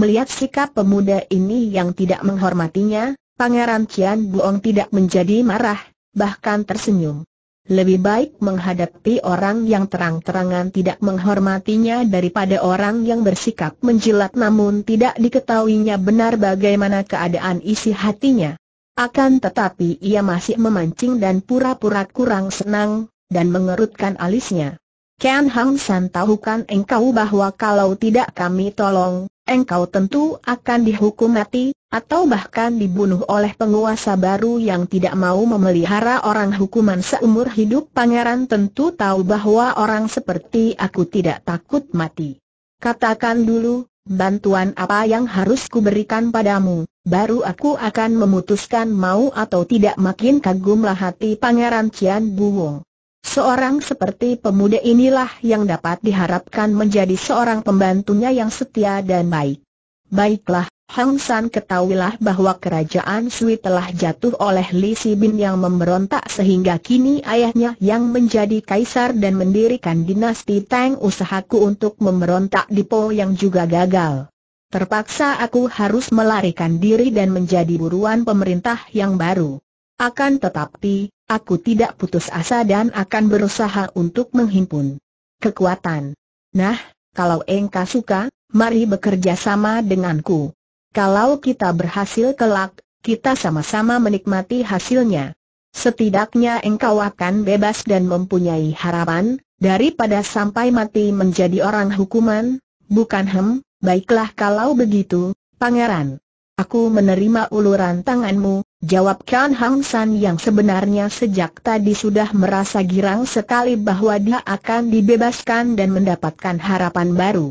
Melihat sikap pemuda ini yang tidak menghormatinya, Pangeran Cian Buong tidak menjadi marah, bahkan tersenyum. Lebih baik menghadapi orang yang terang-terangan tidak menghormatinya daripada orang yang bersikap menjilat namun tidak diketahuinya benar bagaimana keadaan isi hatinya. Akan tetapi ia masih memancing dan pura-pura kurang senang, dan mengerutkan alisnya. Ken Hang San tahukan engkau bahwa kalau tidak kami tolong, engkau tentu akan dihukum mati, atau bahkan dibunuh oleh penguasa baru yang tidak mau memelihara orang hukuman seumur hidup pangeran tentu tahu bahwa orang seperti aku tidak takut mati. Katakan dulu, bantuan apa yang harus kuberikan padamu, baru aku akan memutuskan mau atau tidak makin kagumlah hati pangeran Cian Buwong. Seorang seperti pemuda inilah yang dapat diharapkan menjadi seorang pembantunya yang setia dan baik. Baiklah, Hang San ketahuilah bahwa kerajaan Sui telah jatuh oleh Li Si Bin yang memberontak sehingga kini ayahnya yang menjadi kaisar dan mendirikan dinasti Tang usahaku untuk memberontak di Po yang juga gagal. Terpaksa aku harus melarikan diri dan menjadi buruan pemerintah yang baru. Akan tetapi, aku tidak putus asa dan akan berusaha untuk menghimpun kekuatan. Nah, kalau engkau suka, mari bekerja sama denganku. Kalau kita berhasil kelak, kita sama-sama menikmati hasilnya. Setidaknya engkau akan bebas dan mempunyai harapan, daripada sampai mati menjadi orang hukuman, bukan hem, baiklah kalau begitu, pangeran. Aku menerima uluran tanganmu, jawab Kian Hang San yang sebenarnya sejak tadi sudah merasa girang sekali bahwa dia akan dibebaskan dan mendapatkan harapan baru.